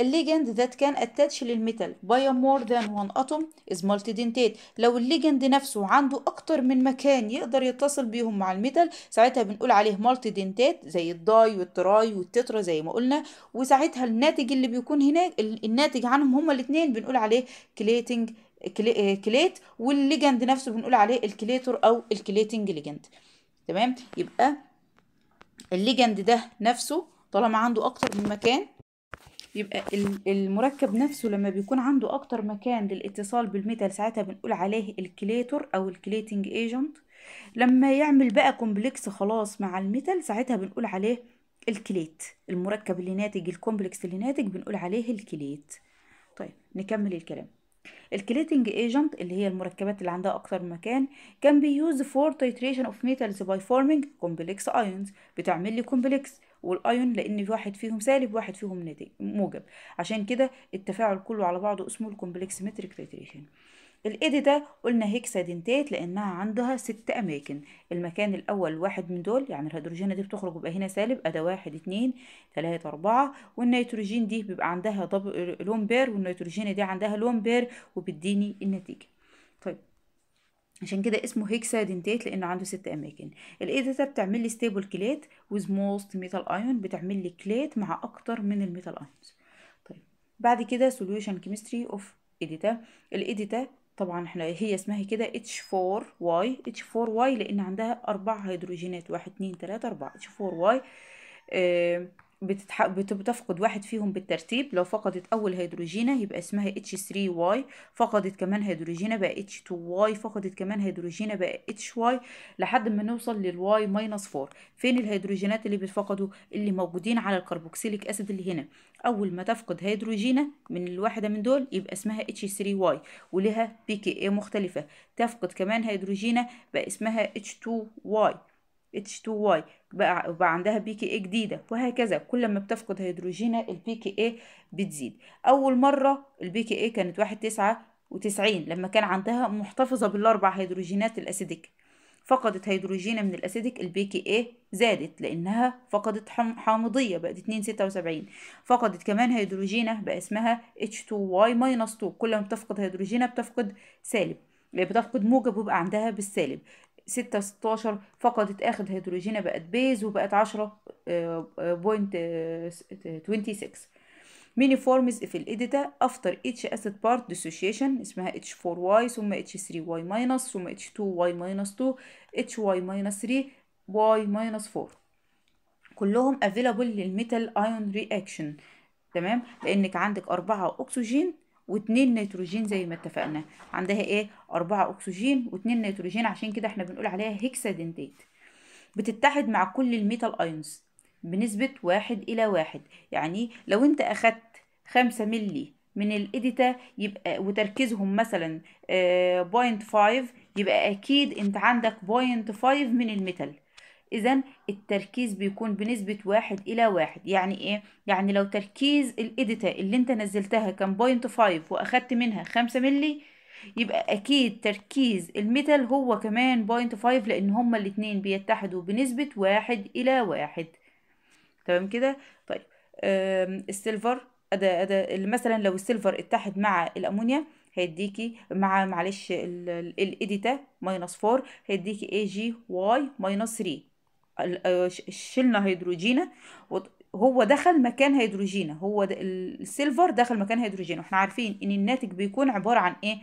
الليجند ذات كان اتاتش للميتال باي مور ذان وان اتوم از مالتي multidentate لو الليجند نفسه عنده أكتر من مكان يقدر يتصل بيهم مع الميتال ساعتها بنقول عليه multidentate زي الداي والتراي والتترا زي ما قلنا وساعتها الناتج اللي بيكون هناك الناتج عنهم هما الاثنين بنقول عليه كليتنج كليت آه، والليجند نفسه بنقول عليه الكليتور أو الكليتنج ليجند تمام يبقى الليجند ده نفسه طالما عنده أكتر من مكان يبقى المركب نفسه لما بيكون عنده اكتر مكان للاتصال بالميتال ساعتها بنقول عليه الكليتور او الكليتنج ايجنت لما يعمل بقى كومبلكس خلاص مع الميتال ساعتها بنقول عليه الكليت المركب اللي ناتج الكومبلكس اللي ناتج بنقول عليه الكليت طيب نكمل الكلام الكليتنج ايجنت اللي هي المركبات اللي عندها اكتر مكان كان بيوز فور تيتريشن اوف ميتالز باي فورمينج كومبلكس ايونز بتعمل لي كومبلكس والايون لان في واحد فيهم سالب وواحد فيهم موجب عشان كده التفاعل كله على بعضه اسمه الكومبلكس متريك تيتريشن الايدي ده قلنا هيكسادنتات لانها عندها ست اماكن المكان الاول واحد من دول يعني الهيدروجين دي بتخرج بقى هنا سالب ادا واحد اتنين تلاته اربعه والنيتروجين دي بيبقى عندها لون بير والنيتروجين دي عندها لون بير وبتديني النتيجه عشان كده اسمه هيكسا دنتيت لانه عنده ست اماكن الاي داتا بتعمل لي ستيبل كليت ويز موست ميتال ايون بتعمل لي كليت مع اكتر من الميتال ايونز طيب بعد كده سوليوشن كيمستري اوف ايديتا الايديتا طبعا احنا هي اسمها كده اتش 4 واي اتش 4 واي لان عندها اربع هيدروجينات واحد اتنين تلاتة اتش 4 واي بتتح... بتفقد واحد فيهم بالترتيب لو فقدت أول هيدروجينة يبقى اسمها H3Y فقدت كمان هيدروجينة بقى H2Y فقدت كمان هيدروجينة بقى HY لحد ما نوصل للواي ماينس 4 فين الهيدروجينات اللي بتفقدوا اللي موجودين على الكربوكسيليك أسيد اللي هنا أول ما تفقد هيدروجينة من الواحدة من دول يبقى اسمها H3Y ولها PKA مختلفة تفقد كمان هيدروجينة بقى اسمها H2Y H2Y بقى, وبقى عندها بي كي اي جديده وهكذا كل ما بتفقد هيدروجينها البي كي اي بتزيد اول مره البي كي اي كانت واحد تسعة وتسعين لما كان عندها محتفظه بالاربع هيدروجينات الاسيديك فقدت هيدروجينا من الاسيديك البي كي اي زادت لانها فقدت حامضيه بقت اتنين ستة وسبعين فقدت كمان هيدروجينه بقى اسمها H2Y-2 كل ما بتفقد هيدروجينه بتفقد سالب بتفقد موجب وبقى عندها بالسالب ستة ستاشر فقدت آخر هيدروجينة بقت بيز وبقت عشرة بوينت توينتي سكس فورمز في الإديتا أفتر اتش أسيد بارت ديسوشيشن اسمها اتش فور واي ثم اتش ثري واي ماينس ثم اتش تو واي ماينس تو اتش واي ماينس ثري واي ماينس فور كلهم افيلابل للميتال ايون رياكشن تمام لأنك عندك أربعة أكسجين واتنين نيتروجين زي ما اتفقنا عندها ايه اربعة اكسجين واتنين نيتروجين عشان كده احنا بنقول عليها هيكسادنتيت بتتحد مع كل الميتال ايونز بنسبة واحد الى واحد يعني لو انت اخدت خمسة ملي من الاديتا يبقى وتركيزهم مثلا بوينت آه، فايف يبقى اكيد انت عندك بوينت فايف من الميتال إذا التركيز بيكون بنسبة واحد إلى واحد يعني إيه؟ يعني لو تركيز الإيديتا اللي أنت نزلتها كان بوينت فايف وأخدت منها خمسة ملي يبقى أكيد تركيز الميتال هو كمان بوينت فايف لأن هما الاتنين بيتحدوا بنسبة واحد إلى واحد تمام كده؟ طيب السيلفر أدا أدا مثلا لو السيلفر اتحد مع الأمونيا هيديكي مع معلش الإيديتا ماينس فور هيديكي اي جي واي ماينس 3 آه، شلنا هيدروجينه هو دخل مكان هيدروجينه هو السيلفر دخل مكان هيدروجينه احنا عارفين ان الناتج بيكون عباره عن ايه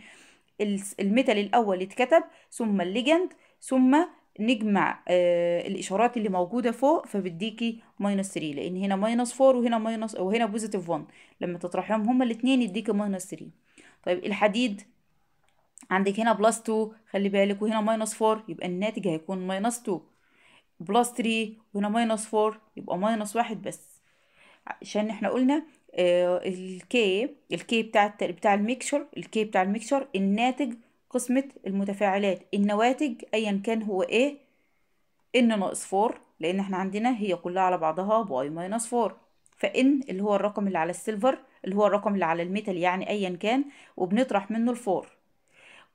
الميتال الاول اتكتب ثم الليجند ثم نجمع آه الاشارات اللي موجوده فوق فبديكي ماينس 3 لان هنا ماينس 4 وهنا ماينس وهنا بوزيتيف 1 لما تطرحيهم هما الاثنين يديكي ماينس 3 طيب الحديد عندك هنا بلس 2 خلي بالك وهنا ماينس 4 يبقى الناتج هيكون ماينس 2 بلس 3 وهنا ماينس 4 يبقى ماينس واحد بس عشان احنا قلنا الكي آه، الكي بتاع بتاع الميكشر الكي بتاع الميكشر الناتج قسمة المتفاعلات النواتج ايا كان هو ايه ان ناقص 4 لان احنا عندنا هي كلها على بعضها باي ماينس 4 فان اللي هو الرقم اللي على السيلفر اللي هو الرقم اللي على الميتال يعني ايا كان وبنطرح منه الفور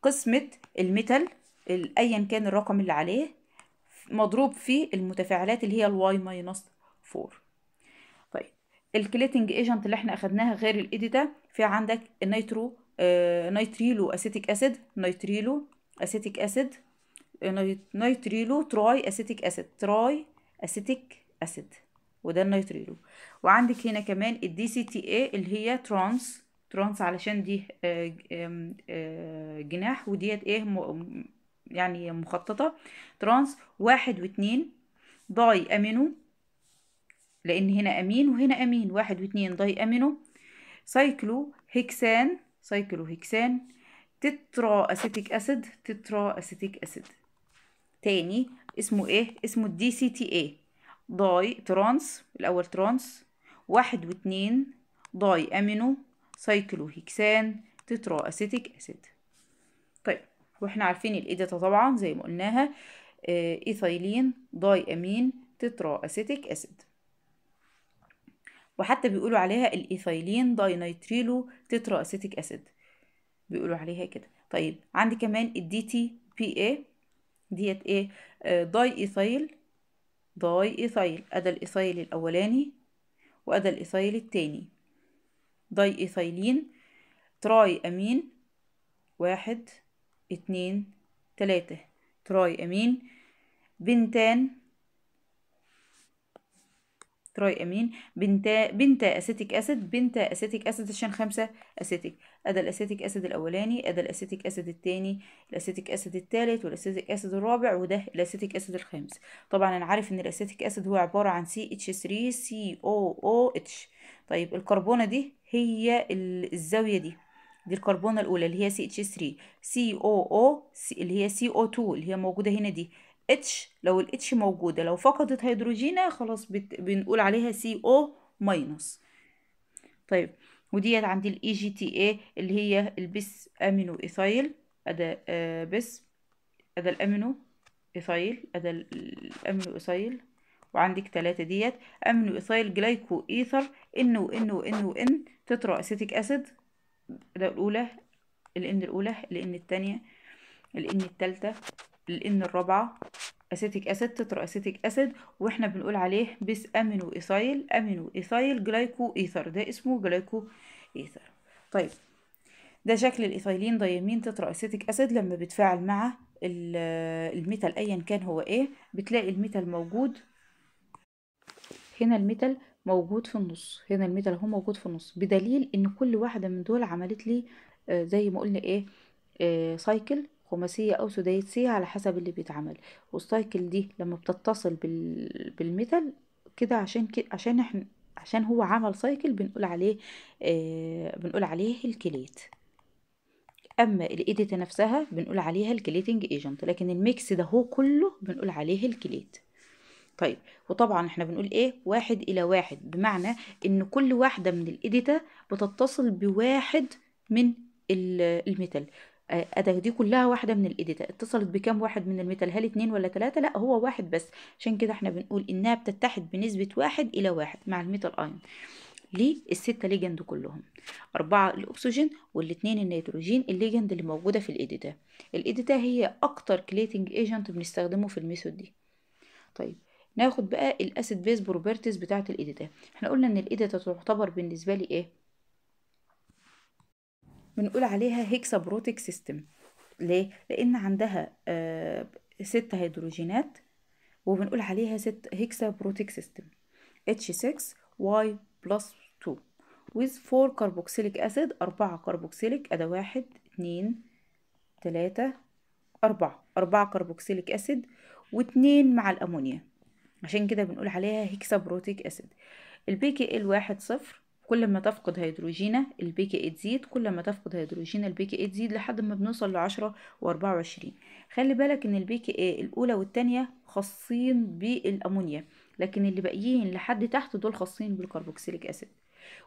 قسمة الميتال ايا كان الرقم اللي عليه مضروب في المتفاعلات اللي هي الواي ماينص 4 طيب الكليتنج ايجنت اللي احنا اخدناها غير الايديتا في عندك النيترو آه نيتريلو اسيتيك اسيد نيتريلو اسيتيك اسيد نيتريلو تراي اسيتيك اسيد تراي اسيتيك اسيد وده النيتريلو وعندك هنا كمان الدي سي تي اي اللي هي ترانس ترانس علشان دي آه آه جناح وديت ايه يعني مخططة ترانس واحد واتنين ضاي أمينو لأن هنا أمين وهنا أمين واحد واتنين ضاي أمينو سايكلو هيكسان سايكلو هيكسان تترا أسيتيك أسيد تترا أسيتيك أسيد تاني اسمه ايه اسمه الدي سي تي ايه ضاي ترانس الأول ترانس واحد واتنين ضاي أمينو سايكلو هيكسان تترا أسيتيك أسيد طيب واحنا عارفين الايديتا طبعا زي ما قلناها آه، إيثايلين داي أمين تترا أسيتيك أسيد وحتى بيقولوا عليها الإيثايلين داي نيتريلو تترا أسيتيك أسيد بيقولوا عليها كده طيب عندي كمان الدي تي بي اي ديت ايه آه، داي إيثايل داي إيثايل أدا الإيثايل الأولاني وأدا الإيثايل التاني داي إيثايلين تراي أمين واحد اتنين تلاتة تراي أمين بنتان تراي أمين بنتا بنتا أسيتيك أسيد بنتا أسيتيك أسيد عشان خمسة أسيتيك أدا الأسيتيك أسيد الأولاني أدا الأسيتيك أسيد التاني الأسيتيك أسيد التالت والأسيتيك أسيد الرابع وده الأسيتيك أسيد الخامس طبعا أنا عارف إن الأسيتيك أسيد هو عبارة عن سي اتش 3 سي أو أو اتش طيب الكربونة دي هي الزاوية دي دي الكربونه الاولى اللي هي ch 3 COO اللي هي co 2 اللي هي موجوده هنا دي H لو ال H موجوده لو فقدت هيدروجينة خلاص بت... بنقول عليها CO- طيب وديت عندي ال EGTA اللي هي البس امينو ايثايل ادا آه، بس ادا الامينو ايثايل ادا الامينو ايثايل وعندك ثلاثة ديت امينو ايثايل جلايكو ايثر ان وان وان وان تترو اسيتيك اسيد ده الأولى الإن الأولى الإن التانية الإن التالتة الإن الرابعة أسيتيك أسيد تترا أسيتيك أسيد وإحنا بنقول عليه بس أمينو إيثايل أمينو إيثايل جلايكو إيثر ده اسمه جلايكو إيثر طيب ده شكل الإيثايلين دايمين تترا أسيتيك أسيد لما بتفاعل مع الميتال أيا كان هو إيه بتلاقي الميتال موجود هنا الميتال موجود في النص هنا الميدل اهو موجود في النص بدليل ان كل واحده من دول عملت لي آه، زي ما قلنا ايه سايكل آه، خماسية أو سداسية على حسب اللي بيتعمل والسايكل دي لما بتتصل بال... بالميتال كده عشان كده عشان احنا عشان هو عمل سايكل بنقول عليه آه بنقول عليه الكليت اما الايديت نفسها بنقول عليها الكليتنج ايجنت لكن الميكس ده هو كله بنقول عليه الكليت طيب وطبعا احنا بنقول ايه واحد الى واحد بمعنى ان كل واحدة من الايديتا بتتصل بواحد من الميتال آه، دي كلها واحده من الايديتا اتصلت بكام واحد من الميتال هل اتنين ولا تلاتة لا هو واحد بس عشان كده احنا بنقول انها بتتحد بنسبه واحد الى واحد مع الميتال ايون للستة ليجند كلهم أربعة الأكسجين والاتنين النيتروجين الليجند اللي موجودة في الإيديتا الإيديتا هي أكتر كليتنج ايجنت بنستخدمه في الميثود دي طيب ناخد بقى الاسيد بيز بروبرتيز بتاعه الايديتا احنا قلنا ان الايديتا تعتبر بالنسبه لي ايه بنقول عليها بروتيك سيستم ليه لان عندها آه ست هيدروجينات وبنقول عليها ست بروتيك سيستم h 6 واي بلس 2 with 4 كربوكسيليك أسيد 4 كربوكسيليك أدا 1 2 3 4 4 كربوكسيليك أسيد و2 مع الأمونيا عشان كده بنقول عليها هيكسابروتيك أسيد البي كي ال واحد صفر كل ما تفقد هيدروجينه البي كي تزيد كل ما تفقد هيدروجينه البي كي تزيد لحد ما بنوصل لعشرة وأربعة وعشرين خلي بالك إن البي كي الأولى والتانية خاصين بالأمونيا لكن اللي باقيين لحد تحت دول خاصين بالكربوكسيليك أسيد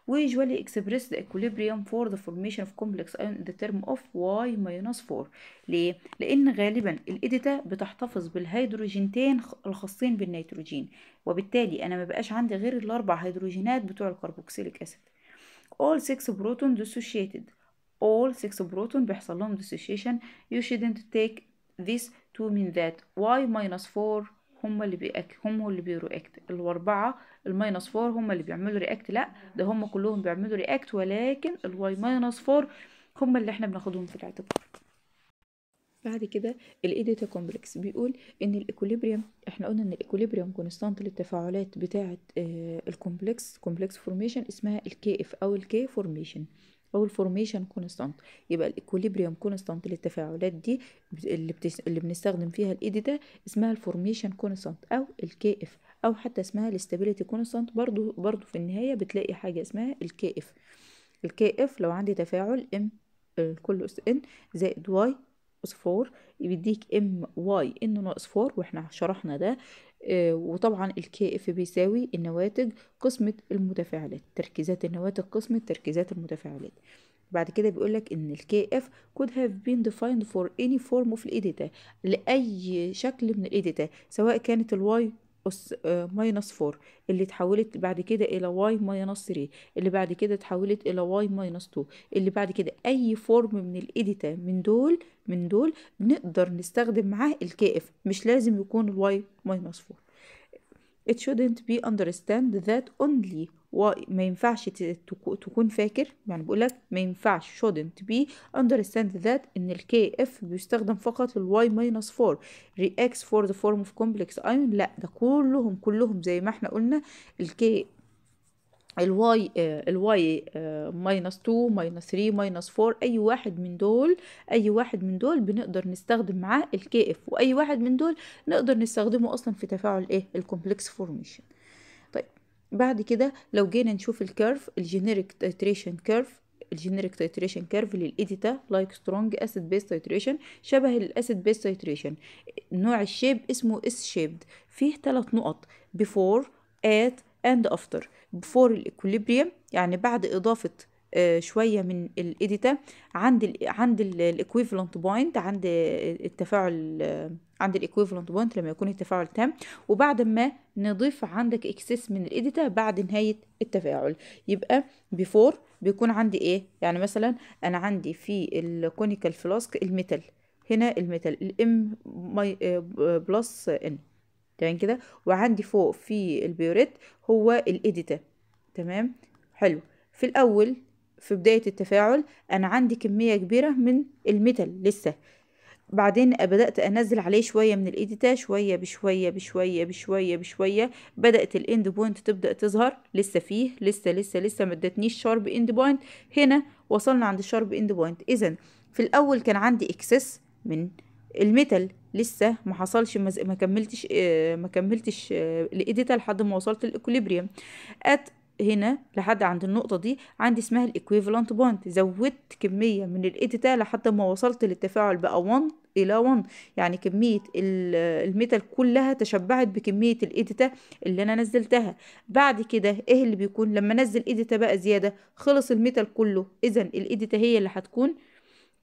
ويجوالي اكسبريس ذا equilibrium فور ذا فورميشن اوف كومبلكس ايون in the term of y 4 ليه؟ لأن غالبا الإيديتا بتحتفظ بالهيدروجينتين الخاصين بالنيتروجين وبالتالي أنا بقاش عندي غير الأربع هيدروجينات بتوع الكربوكسيليك أسيد all 6 بروتون dissociated all 6 بروتون بيحصل لهم dissociation you shouldn't take this to mean that y minus 4 هم اللي بيأكل هم اللي بيرياكت الاربعه الماينس فور هم اللي بيعملوا رياكت لا ده هم كلهم بيعملوا رياكت ولكن الواي ماينس فور هم اللي احنا بناخدهم في الاعتبار بعد كده الايديتا كومبلكس بيقول ان الايكوليبريم احنا قلنا ان الايكوليبريم كونستانت للتفاعلات بتاعه آه، الكومبلكس كومبلكس فورميشن اسمها الكي اف او الكي فورميشن او الفورميشن كونستانت يبقى الايكوليبريم كونستانت للتفاعلات دي اللي بتس... اللي بنستخدم فيها الايدي e ده اسمها الفورميشن كونستانت او الكي اف او حتى اسمها الاستابيليتي كونستانت برضو برضو في النهايه بتلاقي حاجه اسمها الكي اف الكي اف لو عندي تفاعل ام كل اس ان زائد واي اس 4 بيديك ام واي ان ناقص 4 واحنا شرحنا ده آه، وطبعا الكي اف بيساوي النواتج قسمة المتفاعلات تركيزات النواتج قسمة تركيزات المتفاعلات بعد كده بيقول لك ان الكي اف could have been defined for any form of الإيديتا لاي شكل من الإيديتا سواء كانت الواي أس ماينس آه، 4 اللي اتحولت بعد كده إلى واي ماينس 3 اللي بعد كده اتحولت إلى واي ماينس 2 اللي بعد كده أي فورم من الإيديتا من دول من دول نقدر نستخدم معاه الكي اف مش لازم يكون الواي ماينس 4 it shouldn't be understand that only ما ينفعش تكون فاكر يعني بقولك ما ينفعش shouldn't be understand that ان ال KF بيستخدم فقط ال Y minus 4 reacts for the form of complex ion لا ده كلهم كلهم زي ما احنا قلنا ال K الواي الواي ماينس 2 ماينس 3 ماينس 4 اي واحد من دول اي واحد من دول بنقدر نستخدم معاه الكي اف واي واحد من دول نقدر نستخدمه اصلا في تفاعل ايه الكومبلكس فورميشن طيب بعد كده لو جينا نشوف الكيرف الجينيريك تيتريشن كيرف الجينيريك تيتريشن كيرف للإيديتا لايك سترونج أسيد بيس تيتريشن شبه الأسيد بيس تيتريشن نوع الشيب اسمه اس شيبد فيه ثلاث نقط بيفور ات and after before الاكوليبريم يعني بعد اضافه آه، شويه من الايديتا عند الـ عند الايكويفالنت بوينت عند التفاعل عند الايكويفالنت بوينت لما يكون التفاعل تام وبعد ما نضيف عندك اكسس من الايديتا بعد نهايه التفاعل يبقى بيفور بيكون عندي ايه يعني مثلا انا عندي في الكونيكال فلاسك الميتال هنا الميتال الام بلس ان تمام كده وعندي فوق في البيوريت هو الإيديتا تمام حلو في الأول في بداية التفاعل أنا عندي كمية كبيرة من الميتال لسه بعدين بدأت أنزل عليه شوية من الإيديتا شوية بشوية بشوية بشوية بشوية بدأت الإند بوينت تبدأ تظهر لسه فيه لسه لسه لسه ما ادتنيش شارب إند بوينت هنا وصلنا عند الشارب إند بوينت إذا في الأول كان عندي إكسس من الميتال لسه ما حصلش ما كملتش ما كملتش الايديتا آه، آه، لحد ما وصلت الاكوليبريم ات هنا لحد عند النقطة دي عندي اسمها الإكويفالنت بوند زودت كمية من الايديتا لحد ما وصلت للتفاعل بقى 1 الى 1 يعني كمية الميتال كلها تشبعت بكمية الايديتا اللي انا نزلتها بعد كده ايه اللي بيكون لما انزل ايديتا بقى زيادة خلص الميتال كله اذا الايديتا هي اللي هتكون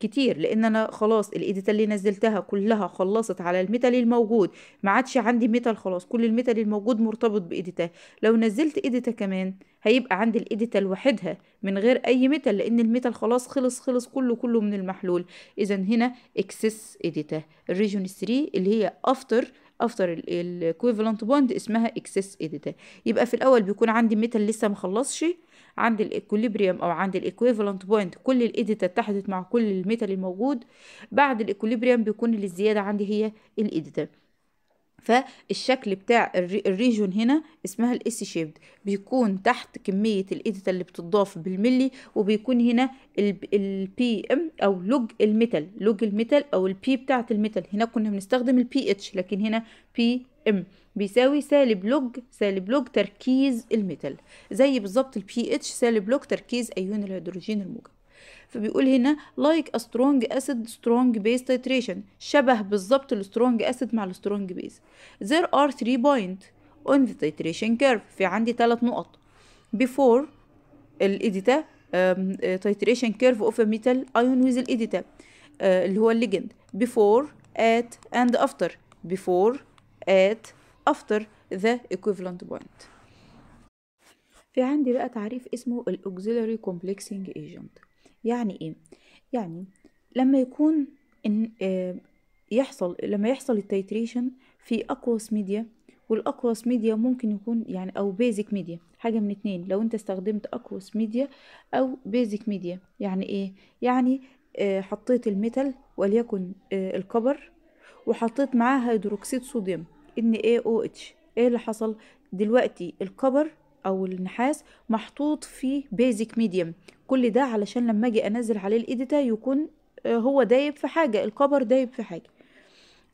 كتير لان انا خلاص الايديت اللي نزلتها كلها خلصت على الميتال الموجود ما عادش عندي ميتال خلاص كل الميتال الموجود مرتبط بايديتا لو نزلت ايديتا كمان هيبقى عندي الايديتا لوحدها من غير اي ميتال لان الميتال خلاص خلص خلص كله كله من المحلول اذا هنا اكسس ايديتا الريجون 3 اللي هي افتر افتر الاكويفالنت بوند اسمها اكسس ايديتا يبقى في الاول بيكون عندي ميتال لسه ما خلصش عند الاكوليبريم او عند الايكويفالنت بوينت كل الايديتا اتحدت مع كل الميتال الموجود بعد الاكوليبريم بيكون الزياده عندي هي الايديتا فالشكل بتاع الريجون هنا اسمها الاس شيبد بيكون تحت كمية الايديتا اللي بتضاف بالملي وبيكون هنا البي ام او لوج الميتال لوج الميتال او البي بتاعة الميتال هنا كنا بنستخدم البي اتش لكن هنا بي ام بيساوي سالب لوج سالب لوج تركيز الميتال زي بالظبط البي اتش سالب لوج تركيز ايون الهيدروجين الموجب فبيقول هنا لايك a strong acid strong base titration شبه بالظبط السترونج acid مع السترونج بيس there are 3 بوينت on the titration curve في عندي ثلاث نقط before الايديتا آه، titration curve of a metal ion with الإديتا آه، اللي هو الليجند before at and after before at after the equivalent point في عندي بقى تعريف اسمه auxiliary complexing agent يعني ايه يعني لما يكون إن آه، يحصل لما يحصل التيتريشن في اقوس ميديا والاقوس ميديا ممكن يكون يعني او بيزك ميديا حاجه من اتنين لو انت استخدمت اقوس ميديا او بيزك ميديا يعني ايه يعني آه، حطيت الميتال وليكن آه، الكبر وحطيت معاه هيدروكسيد صوديوم ان اي او اتش ايه اللي حصل دلوقتي الكبر او النحاس محطوط في بيزك ميديم كل ده علشان لما اجي انزل عليه الايديتا يكون آه، هو دايب في حاجه الكبر دايب في حاجه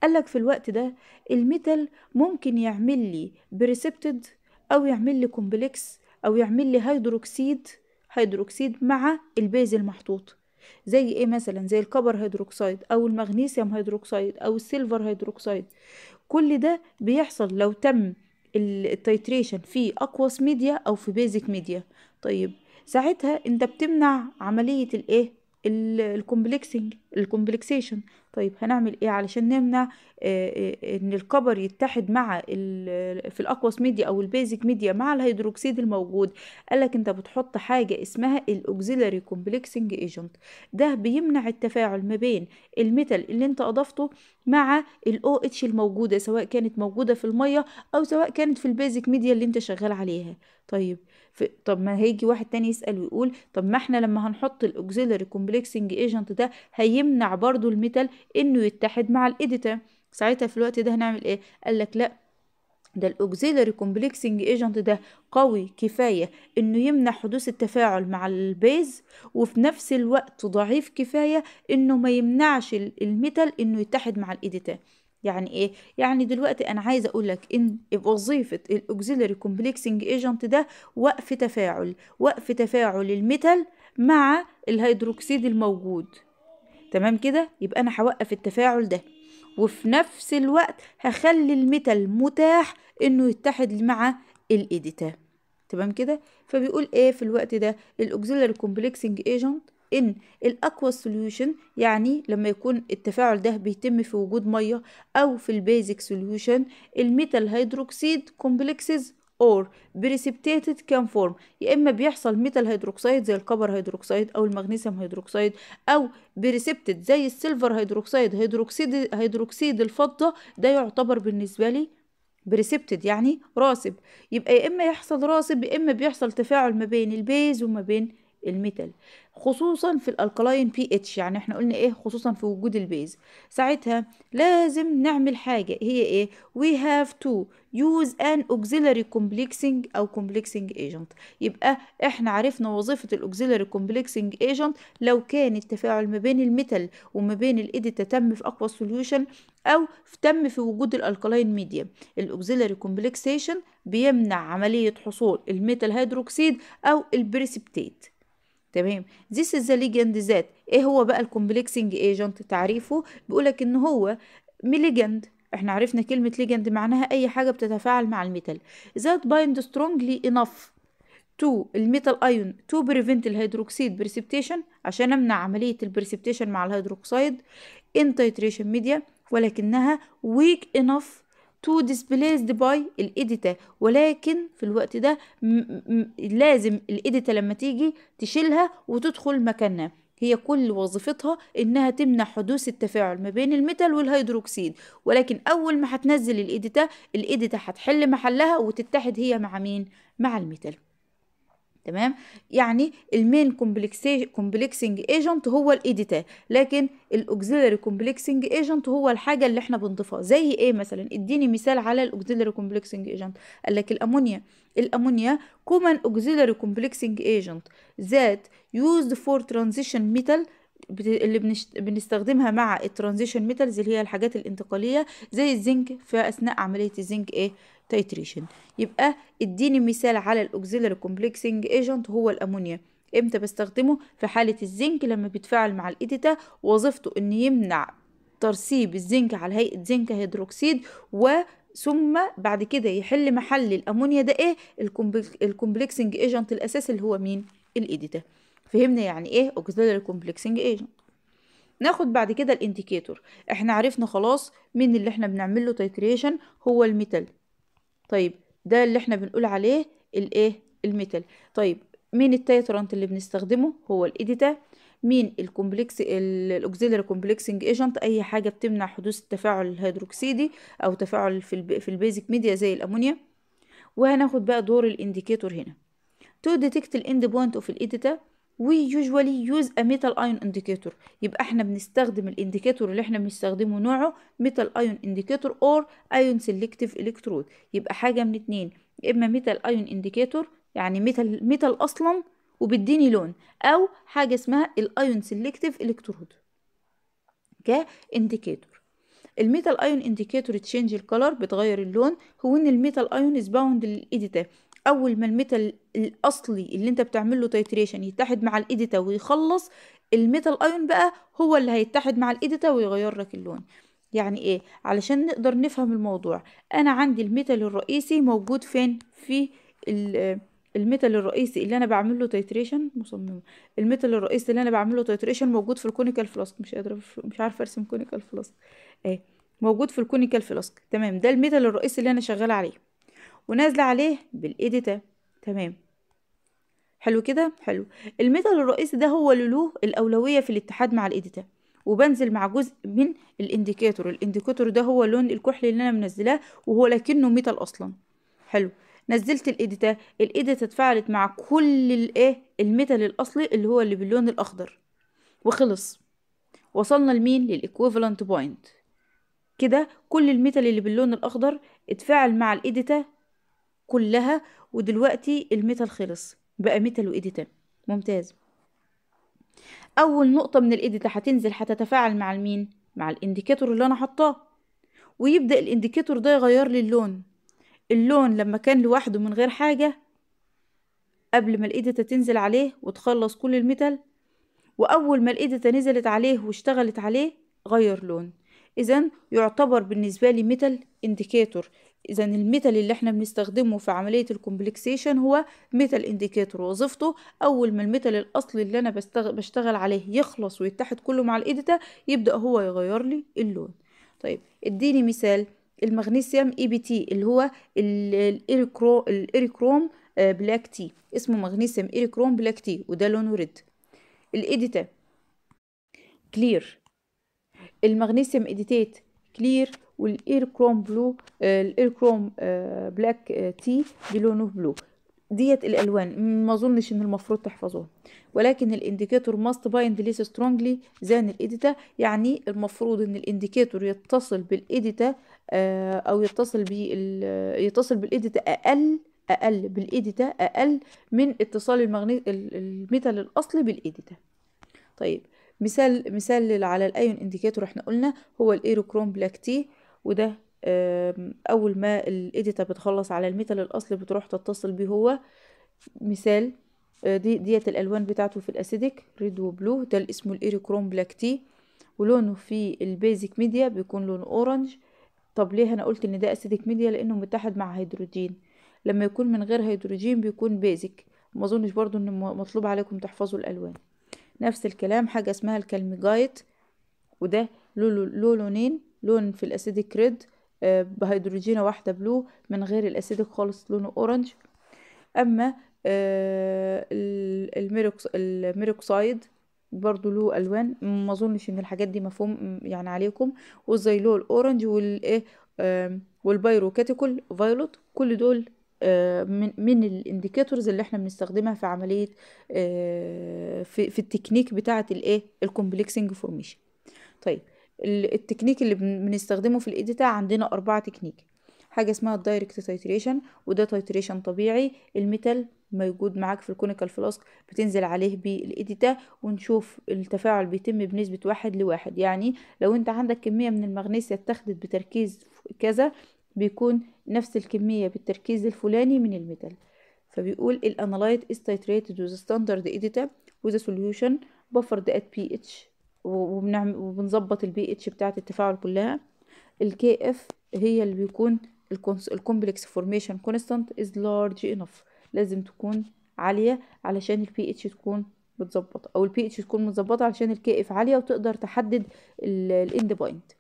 قالك في الوقت ده الميتال ممكن يعمل لي بريسبتد او يعمل لي كومبلكس او يعمل لي هيدروكسيد هيدروكسيد مع البيز المحطوط زي ايه مثلا زي الكبر هيدروكسيد او المغنيسيوم هيدروكسيد او السيلفر هيدروكسيد كل ده بيحصل لو تم التيتريشن في اقوس ميديا او في بيزك ميديا طيب ساعتها انت بتمنع عملية الايه الكومبلكسنج الكومبلكسيشن طيب هنعمل ايه علشان نمنع آه، آه، ان الكبر يتحد مع في الاقوس ميديا او البيزك ميديا مع الهيدروكسيد الموجود قال لك انت بتحط حاجه اسمها الاوكسيلاري كومبلكسنج ايجنت ده بيمنع التفاعل ما بين الميتال اللي انت اضفته مع الاو اتش الموجوده سواء كانت موجوده في الميه او سواء كانت في البيزك ميديا اللي انت شغال عليها طيب طب ما هيجي واحد تاني يسأل ويقول طب ما احنا لما هنحط الاوكسيلري كومبلكسنج ايجنت ده هيمنع برضو الميتال انه يتحد مع الاديتا ساعتها في الوقت ده هنعمل ايه قال لك لا ده الاوكسيلري كومبلكسنج ايجنت ده قوي كفايه انه يمنع حدوث التفاعل مع البيز وفي نفس الوقت ضعيف كفايه انه ما يمنعش الميتال انه يتحد مع الايديتا يعني ايه يعني دلوقتي انا عايزه اقول لك ان وظيفه الاوكسيلري كومبلكسنج ايجنت ده وقف تفاعل وقف تفاعل الميتال مع الهيدروكسيد الموجود تمام كده يبقى انا هوقف التفاعل ده وفي نفس الوقت هخلي الميتال متاح انه يتحد مع الايديتا تمام كده فبيقول ايه في الوقت ده الاوكسيلري كومبلكسنج ايجنت ان الاكوا سوليوشن يعني لما يكون التفاعل ده بيتم في وجود ميه او في البيزك سوليوشن الميتال هيدروكسيد كومبلكسز اور بريسبتيتد كان فورم يا اما بيحصل ميتال هيدروكسيد زي الكبر هيدروكسيد او المغنيسيوم هيدروكسيد او بريسبتد زي السيلفر هيدروكسيد هيدروكسيد هيدروكسيد الفضه ده يعتبر بالنسبه لي بريسيبتد يعني راسب يبقى يا اما يحصل راسب يا اما بيحصل تفاعل ما بين البيز وما بين الميتال خصوصا في الالكلاين بي اتش يعني احنا قلنا ايه خصوصا في وجود البيز ساعتها لازم نعمل حاجه هي ايه وي هاف تو يوز ان auxiliary كومبلكسنج او كومبلكسنج ايجنت يبقى احنا عرفنا وظيفه الاوكسيلاري كومبلكسنج ايجنت لو كان التفاعل ما بين الميتال وما بين الايديتا تم في اقوى سوليوشن او تم في وجود الالكلاين ميديا الاوكسيلاري كومبلكسيشن بيمنع عمليه حصول الميتال هيدروكسيد او البريسبتيت تمام this is the ligand ذات ايه هو بقى الكومبلكسنج ايجنت تعريفه بيقولك ان هو ميليجند احنا عرفنا كلمة ليجند معناها اي حاجة بتتفاعل مع الميتال ذات بايند strongly enough to الميتال ايون تو بريفنت الهيدروكسيد بريسبتيشن عشان امنع عملية البريسبتيشن مع الهيدروكسيد in titration media ولكنها weak enough تو displaced by الإيديتا ولكن في الوقت ده لازم الإيديتا لما تيجي تشيلها وتدخل مكانها هي كل وظيفتها انها تمنع حدوث التفاعل ما بين الميتال والهيدروكسيد ولكن اول ما هتنزل الايديتا الايديتا هتحل محلها وتتحد هي مع مين مع الميتال تمام يعني المين كومبلكسنج ايجنت هو الايديتا لكن الاوكسيلري كومبلكسنج ايجنت هو الحاجه اللي احنا بنضيفها زي ايه مثلا اديني مثال على الاوكسيلري كومبلكسنج ايجنت قال لك الامونيا الامونيا كومن اوكسيلري كومبلكسنج ايجنت ذات يوزد فور ترانزيشن ميتال اللي بنشت... بنستخدمها مع الترانزيشن ميتالز اللي هي الحاجات الانتقالية زي الزنك في أثناء عملية الزنك إيه تيتريشن يبقى اديني مثال على الأوكسيلري كومبلكسنج ايجنت هو الأمونيا امتى بستخدمه في حالة الزنك لما بيتفاعل مع الإيديتا وظيفته ان يمنع ترسيب الزنك على هيئة زنك هيدروكسيد و ثم بعد كده يحل محل الامونيا ده ايه الكومبلكسنج ايجنت الاساسي اللي هو مين الايديتا فهمنا يعني ايه auxiliary complexing agent ناخد بعد كده الانديكيتور احنا عرفنا خلاص مين اللي احنا بنعمل له تيتريشن هو الميتال طيب ده اللي احنا بنقول عليه الايه الميتال طيب مين التيترانت اللي بنستخدمه هو الايديتا مين الكومبلكس الاوكسيلري كومبلكسنج ايجنت اي حاجه بتمنع حدوث التفاعل الهيدروكسيدي او تفاعل في الب... في البيزك ميديا زي الامونيا وهناخد بقى دور الانديكيتور هنا تو ديتكت الاند بوينت اوف الايديتا we يوز ا ميتال ايون ion يبقى احنا بنستخدم الانديكيتور اللي احنا بنستخدمه نوعه ميتال ايون انديكيتور اور ايون سيلكتيف الكترود يبقى حاجة من اتنين يا اما ميتال ايون انديكيتور يعني ميتال ميتال اصلا وبيديني لون او حاجة اسمها الايون سيلكتيف الكترود انديكيتور الميتال ايون انديكيتور تشينج الكلر بتغير اللون هو ان الميتال ايون از باوند للايديتاف اول ما الميتال الاصلي اللي انت بتعمل له تيتريشن يتحد مع الايديتا ويخلص الميتال ايون بقى هو اللي هيتحد مع الايديتا ويغير لك اللون يعني ايه علشان نقدر نفهم الموضوع انا عندي الميتال الرئيسي موجود فين في الميتال الرئيسي اللي انا بعمل له تيتريشن مصممه الميتال الرئيسي اللي انا بعمل له تيتريشن موجود في الكونيكال فلاسك مش قادره مش عارفه ارسم كونيكال فلاسك اهي موجود في الكونيكال فلاسك تمام ده الميتال الرئيسي اللي انا شغاله عليه ونازله عليه بالايديتا تمام حلو كده حلو الميتال الرئيسي ده هو لولو له الاولويه في الاتحاد مع الايديتا وبنزل مع جزء من الانديكاتور الانديكاتور ده هو لون الكحل اللي انا منزلاه وهو لكنه ميتال اصلا حلو نزلت الايديتا الايديتا اتفعلت مع كل الايه الميتال الاصلي اللي هو اللي باللون الاخضر وخلص وصلنا لمين للايكويفالنت بوينت كده كل الميتال اللي باللون الاخضر اتفاعل مع الايديتا كلها ودلوقتي الميتال خلص بقى ميتال وإيديتان ممتاز أول نقطة من الإيديت هتنزل هتتفاعل مع المين؟ مع الانديكاتور اللي أنا حطاه ويبدأ الانديكاتور ده يغير لي اللون اللون لما كان لوحده من غير حاجة قبل ما الإيديتا تنزل عليه وتخلص كل الميتال وأول ما الإيديتا نزلت عليه واشتغلت عليه غير لون إذا يعتبر بالنسبة لي ميتال انديكاتور اذا الميتال اللي احنا بنستخدمه في عمليه الكومبلكسيشن هو ميتال انديكيتور وظيفته اول ما الميتال الاصلي اللي انا بشتغل عليه يخلص ويتحد كله مع الايديتا يبدا هو يغير لي اللون طيب اديني مثال المغنيسيوم اي بي تي اللي هو الإيريكرو الإيريكروم بلاك آه، تي اسمه مغنيسيوم إيريكروم بلاك تي وده لونه ريد الإيديتا كلير المغنيسيوم إيديتات كلير والاير كروم بلو آه، الاير كروم آه، بلاك آه، تي بلونه بلو ديت الالوان ما اظنش ان المفروض تحفظوها ولكن الانديكاتور ماست بايند ليس سترونجلي زان الاديتا يعني المفروض ان الانديكاتور يتصل بالاديتا او يتصل يتصل بالاديتا اقل اقل بالاديتا اقل من اتصال المغني الميتال الاصلي بالاديتا طيب مثال مثال على الايون انديكاتور احنا قلنا هو الايروكروم بلاك تي وده اول ما الايديتا بتخلص على الميتال الاصلي بتروح تتصل بيه هو مثال آه، دي ديت الالوان بتاعته في الاسيديك ريد وبلو ده اسمه الايريكروم بلاك تي ولونه في البيزك ميديا بيكون لون اورنج طب ليه انا قلت ان ده اسيديك ميديا لانه متحد مع هيدروجين لما يكون من غير هيدروجين بيكون بيزك ما اظنش برضو ان مطلوب عليكم تحفظوا الالوان نفس الكلام حاجه اسمها الكالميجايت وده لولو لونين لون في الاسيديك ريد آه، بهيدروجينة واحدة بلو من غير الاسيديك خالص لونه اورنج اما آه، الميروكسايد برضو له الوان ما اظنش ان الحاجات دي مفهوم يعني عليكم والزيلول اورنج والايه والبايروكاتيكول فايولوت كل دول آه، من من الانديكاتورز اللي احنا بنستخدمها في عمليه في, في التكنيك بتاعه الايه الكومبلكسنج فورميشن طيب التكنيك اللي بنستخدمه في الايديتا عندنا أربعة تكنيك حاجة اسمها الدايركت تايتريشن وده تايتريشن طبيعي الميتال موجود معاك في الكونيكال فلاسك بتنزل عليه بالايديتا ونشوف التفاعل بيتم بنسبة واحد لواحد يعني لو انت عندك كمية من المغنيسيا اتخذت بتركيز كذا بيكون نفس الكمية بالتركيز الفلاني من الميتال فبيقول الانالايت is titrated with the standard editor with a solution buffered at pH وبنعمل وبنظبط البي اتش بتاعة التفاعل كلها الكي اف هي اللي بيكون الكومبلكس فورميشن كونستانت از لارج انف لازم تكون عالية علشان البي اتش تكون متظبطة او البي اتش تكون متظبطة علشان الكي اف عالية وتقدر تحدد الاند بوينت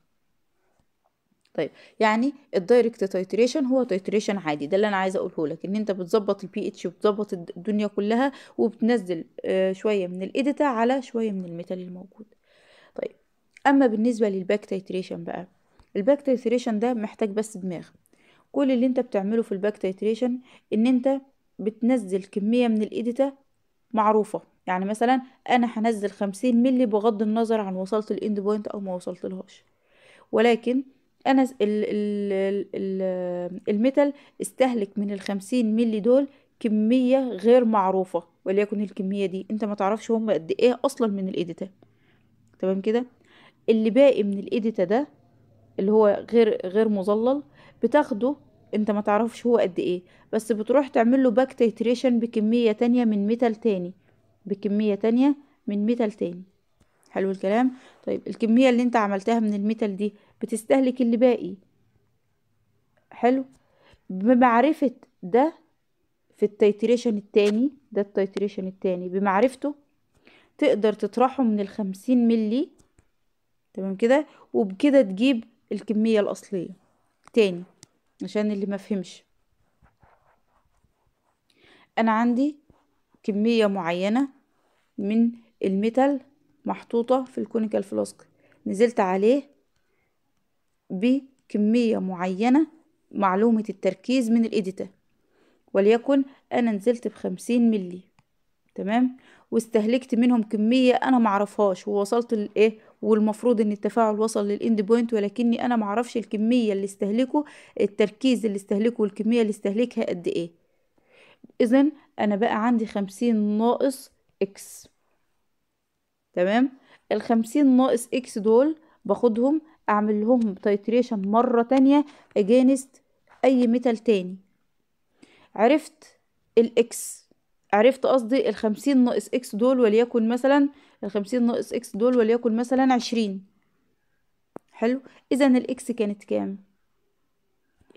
طيب يعني الدايركت تايتريشن هو تايتريشن عادي ده اللي انا عايزه اقوله لك ان انت بتظبط البي اتش وبتظبط الدنيا كلها وبتنزل آه، شويه من الايديتا على شويه من الميتال الموجود اما بالنسبه للباك تيتريشن بقى الباك تيتريشن ده محتاج بس دماغ كل اللي انت بتعمله في الباك تيتريشن ان انت بتنزل كميه من الايديتا معروفه يعني مثلا انا هنزل 50 ملي بغض النظر عن وصلت الاند بوينت او ما وصلت لهاش ولكن انا ال الميتال استهلك من الخمسين ملي دول كمية غير معروفة وليكن الكمية دي انت ما تعرفش هم قد ايه اصلا من الايديتا تمام كده اللي باقي من الإيديتا ده اللي هو غير غير مظلل بتاخده انت ما تعرفش هو قد ايه بس بتروح تعمل له باك تيتريشن بكمية تانية من ميتال تاني بكمية تانية من ميتال تاني حلو الكلام طيب الكمية اللي انت عملتها من الميتال دي بتستهلك اللي باقي حلو بمعرفة ده في التيتريشن التاني ده التيتريشن التاني بمعرفته تقدر تطرحه من الخمسين ملي تمام كده وبكده تجيب الكمية الأصلية تاني عشان اللي ما فهمش أنا عندي كمية معينة من الميتال محطوطة في الكونيكال فلاسك نزلت عليه بكمية معينة معلومة التركيز من الإيديتا وليكن أنا نزلت بخمسين ملي تمام واستهلكت منهم كمية أنا معرفهاش ووصلت لإيه والمفروض ان التفاعل وصل للاند بوينت ولكني انا معرفش الكميه اللي استهلكه التركيز اللي استهلكه والكميه اللي استهلكها قد ايه اذا انا بقى عندي خمسين ناقص اكس تمام الخمسين ناقص اكس دول باخدهم اعمل لهم تايتريشن مره تانية اجينست اي ميتال تاني عرفت الاكس عرفت قصدي الخمسين ناقص اكس دول وليكن مثلا الخمسين ناقص اكس دول وليكن مثلا عشرين حلو اذا الاكس كانت كام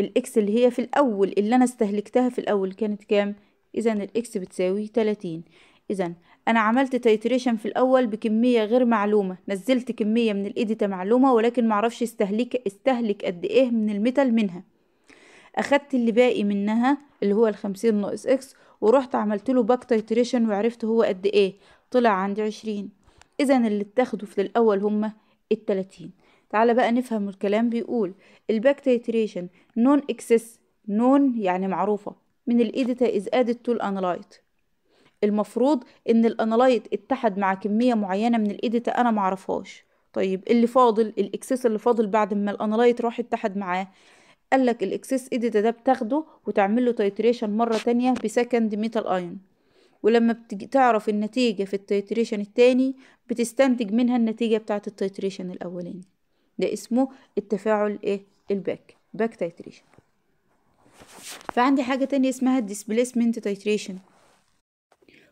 الاكس اللي هي في الاول اللي انا استهلكتها في الاول كانت كام اذا الاكس بتساوي تلاتين اذا انا عملت تيتريشن في الاول بكميه غير معلومه نزلت كميه من الايديتا معلومه ولكن معرفش استهلك استهلك قد ايه من الميتال منها اخدت اللي باقي منها اللي هو الخمسين ناقص اكس ورحت عملت له باك تيتريشن وعرفت هو قد ايه طلع عندي عشرين إذا اللي اتاخدوا في الأول هما التلاتين تعالى بقى نفهم الكلام بيقول الباك تيتريشن نون اكسس نون يعني معروفة من الإيديتا إز أدد تو الأنالايت المفروض إن الأنالايت اتحد مع كمية معينة من الإيديتا أنا معرفهاش طيب اللي فاضل الإكسس اللي فاضل بعد ما الأنالايت راح اتحد معاه قالك الإكسس إيديتا ده بتاخده وتعمله تيتريشن مرة تانية بسكند ميتال أيون ولما بتعرف النتيجة في التيتريشن التاني بتستنتج منها النتيجة بتاعة التيتريشن الأولاني ده اسمه التفاعل ايه الباك باك تيتريشن فعندي حاجة تانية اسمها الديسبليسمنت تيتريشن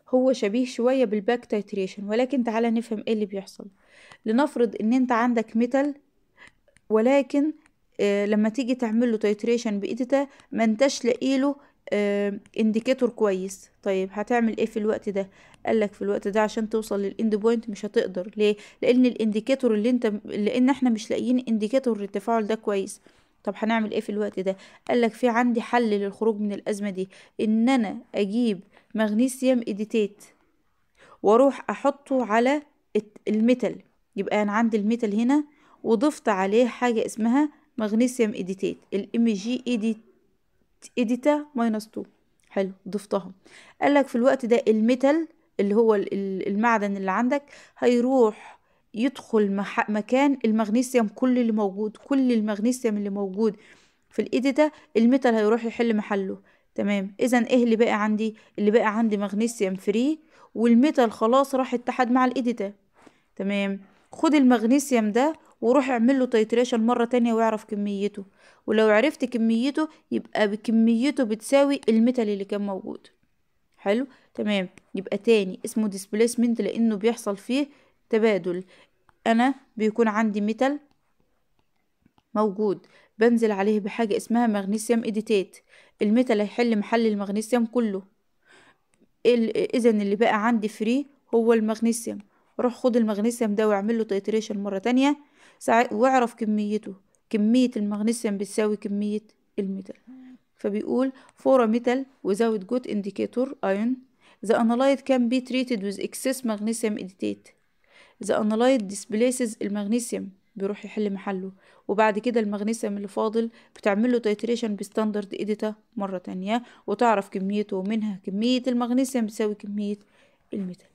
هو شبيه شوية بالباك تيتريشن ولكن تعالى نفهم ايه اللي بيحصل لنفرض ان انت عندك ميتال ولكن آه، لما تيجي تعمل له تيتريشن بايدتا ما انتش لاقيله انديكيتور كويس طيب هتعمل ايه في الوقت ده قالك في الوقت ده عشان توصل للاند بوينت مش هتقدر ليه لان الانديكيتور اللي انت لان احنا مش لاقيين انديكيتور للتفاعل ده كويس طب هنعمل ايه في الوقت ده قالك في عندي حل للخروج من الازمه دي ان انا اجيب مغنيسيوم اديتيت واروح احطه على الميتال يبقى انا عندي الميتال هنا وضفت عليه حاجه اسمها مغنيسيوم اديتيت الام جي ايديت اديتا ماينس 2 حلو ضفتهم قال لك في الوقت ده الميتال اللي هو المعدن اللي عندك هيروح يدخل مكان المغنيسيوم كل اللي موجود كل المغنيسيوم اللي موجود في الايديتا الميتال هيروح يحل محله تمام اذا ايه اللي باقي عندي اللي باقي عندي مغنيسيوم فري والميتال خلاص راح اتحد مع الايديتا تمام خد المغنيسيوم ده وروح اعمل له تيتريشن مرة تانية واعرف كميته ولو عرفت كميته يبقى بكميته بتساوي الميتال اللي كان موجود حلو تمام يبقى تاني اسمه ديسبليسمنت لانه بيحصل فيه تبادل انا بيكون عندي ميتال موجود بنزل عليه بحاجة اسمها مغنيسيوم إديتات الميتال هيحل محل المغنيسيوم كله إذا اللي بقى عندي فري هو المغنيسيوم روح خد المغنيسيوم ده واعمل له تيتريشن مرة تانية واعرف كميته كمية المغنيسيوم بتساوي كمية الميتال فبيقول فورا ميتال وزاود جود انديكيتور ايون ذا انالايت كان بي تريتد وذ اكسس مغنيسيوم اديتيت ذا انالايت ديسبليسز المغنيسيوم بيروح يحل محله وبعد كده المغنيسيوم اللي فاضل بتعمل له تيتريشن بستاندرد اديتا مرة تانية وتعرف كميته ومنها كمية المغنيسيوم بتساوي كمية الميتال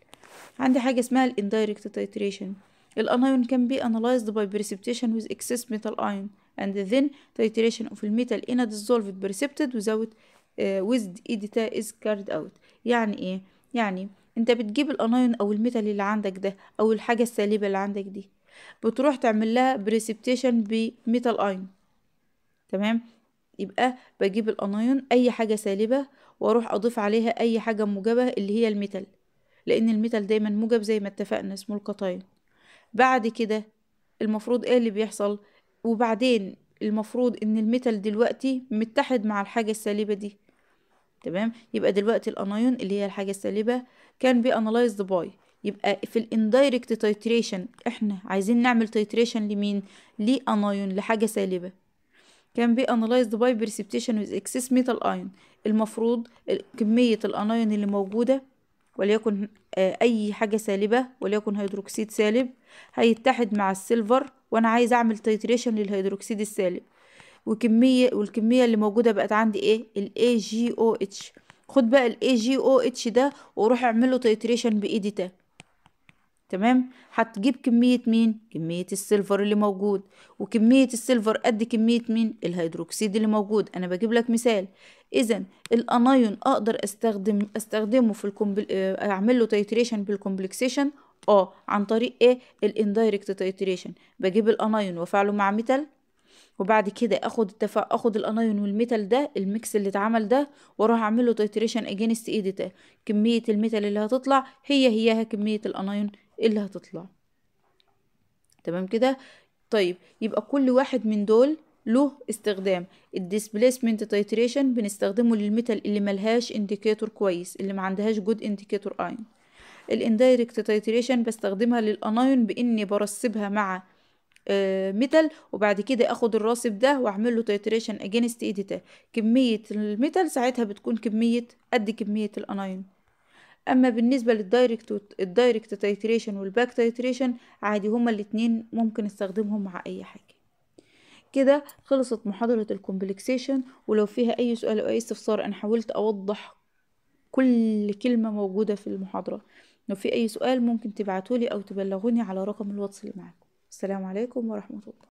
عندي حاجة اسمها الاندايركت تيتريشن الانايون can be analyzed by precipitation with excess metal ion and then titration of الميتال metal in a dissolved precipitate without از uh, كارد is carried out يعني ايه يعني انت بتجيب الانايون او الميتال اللي عندك ده او الحاجه السالبه اللي عندك دي بتروح تعمل لها بريسبتيشن بميتال ايون تمام يبقى بجيب الانايون اي حاجه سالبه واروح اضيف عليها اي حاجه موجبه اللي هي الميتال لان الميتال دايما موجب زي ما اتفقنا اسمه الكاتايون بعد كده المفروض ايه اللي بيحصل وبعدين المفروض ان الميتال دلوقتي متحد مع الحاجة السالبة دي تمام يبقى دلوقتي الانايون اللي هي الحاجة السالبة كان بي انالايزد باي يبقى في الاندايركت تيتريشن احنا عايزين نعمل تيتريشن لمين لي انايون لحاجة سالبة كان بي انالايزد باي بريسبتيشن ويز اكسس ميتال ايون المفروض كمية الانايون اللي موجودة وليكن آه، أي حاجة سالبة وليكن هيدروكسيد سالب هيتحد مع السيلفر وأنا عايز أعمل تيتريشن للهيدروكسيد السالب وكمية والكمية اللي موجودة بقت عندي إيه ال AgOH خد بقى ال AgOH ده وروح اعمله تيتريشن بإيدي تمام هتجيب كمية مين كمية السيلفر اللي موجود وكمية السيلفر قد كمية مين الهيدروكسيد اللي موجود انا بجيب لك مثال اذا الانايون اقدر استخدم استخدمه في الكمبل... آه، اعمل له تيتريشن بالكومبلكسيشن اه عن طريق ايه الاندايركت تيتريشن بجيب الانايون وافعله مع ميتال وبعد كده اخد التفا... اخد الانايون والميتال ده الميكس اللي اتعمل ده واروح اعمل له تيتريشن اجينست ايه ده كميه الميتال اللي هتطلع هي هيها كميه الانايون اللي هتطلع تمام كده طيب يبقى كل واحد من دول له استخدام الديسبليسمنت تيتريشن بنستخدمه للميتال اللي ملهاش انديكيتور كويس اللي ما عندهاش جود انديكيتور اين الاندايركت تيتريشن بستخدمها للاناين باني برسبها مع ميتال آه، وبعد كده اخد الراسب ده واعمل له تيتريشن اجينست ايديتا كميه الميتال ساعتها بتكون كميه قد كميه الاناين اما بالنسبه للدايركت الدايركت تيتريشن والباك تيتريشن عادي هما الاتنين ممكن استخدمهم مع اي حاجه كده خلصت محاضرة الكومبلكسيشن ولو فيها أي سؤال أو أي استفسار أنا حاولت أوضح كل كلمة موجودة في المحاضرة لو في أي سؤال ممكن تبعتولي أو تبلغوني على رقم الواتس اللي معاكم السلام عليكم ورحمة الله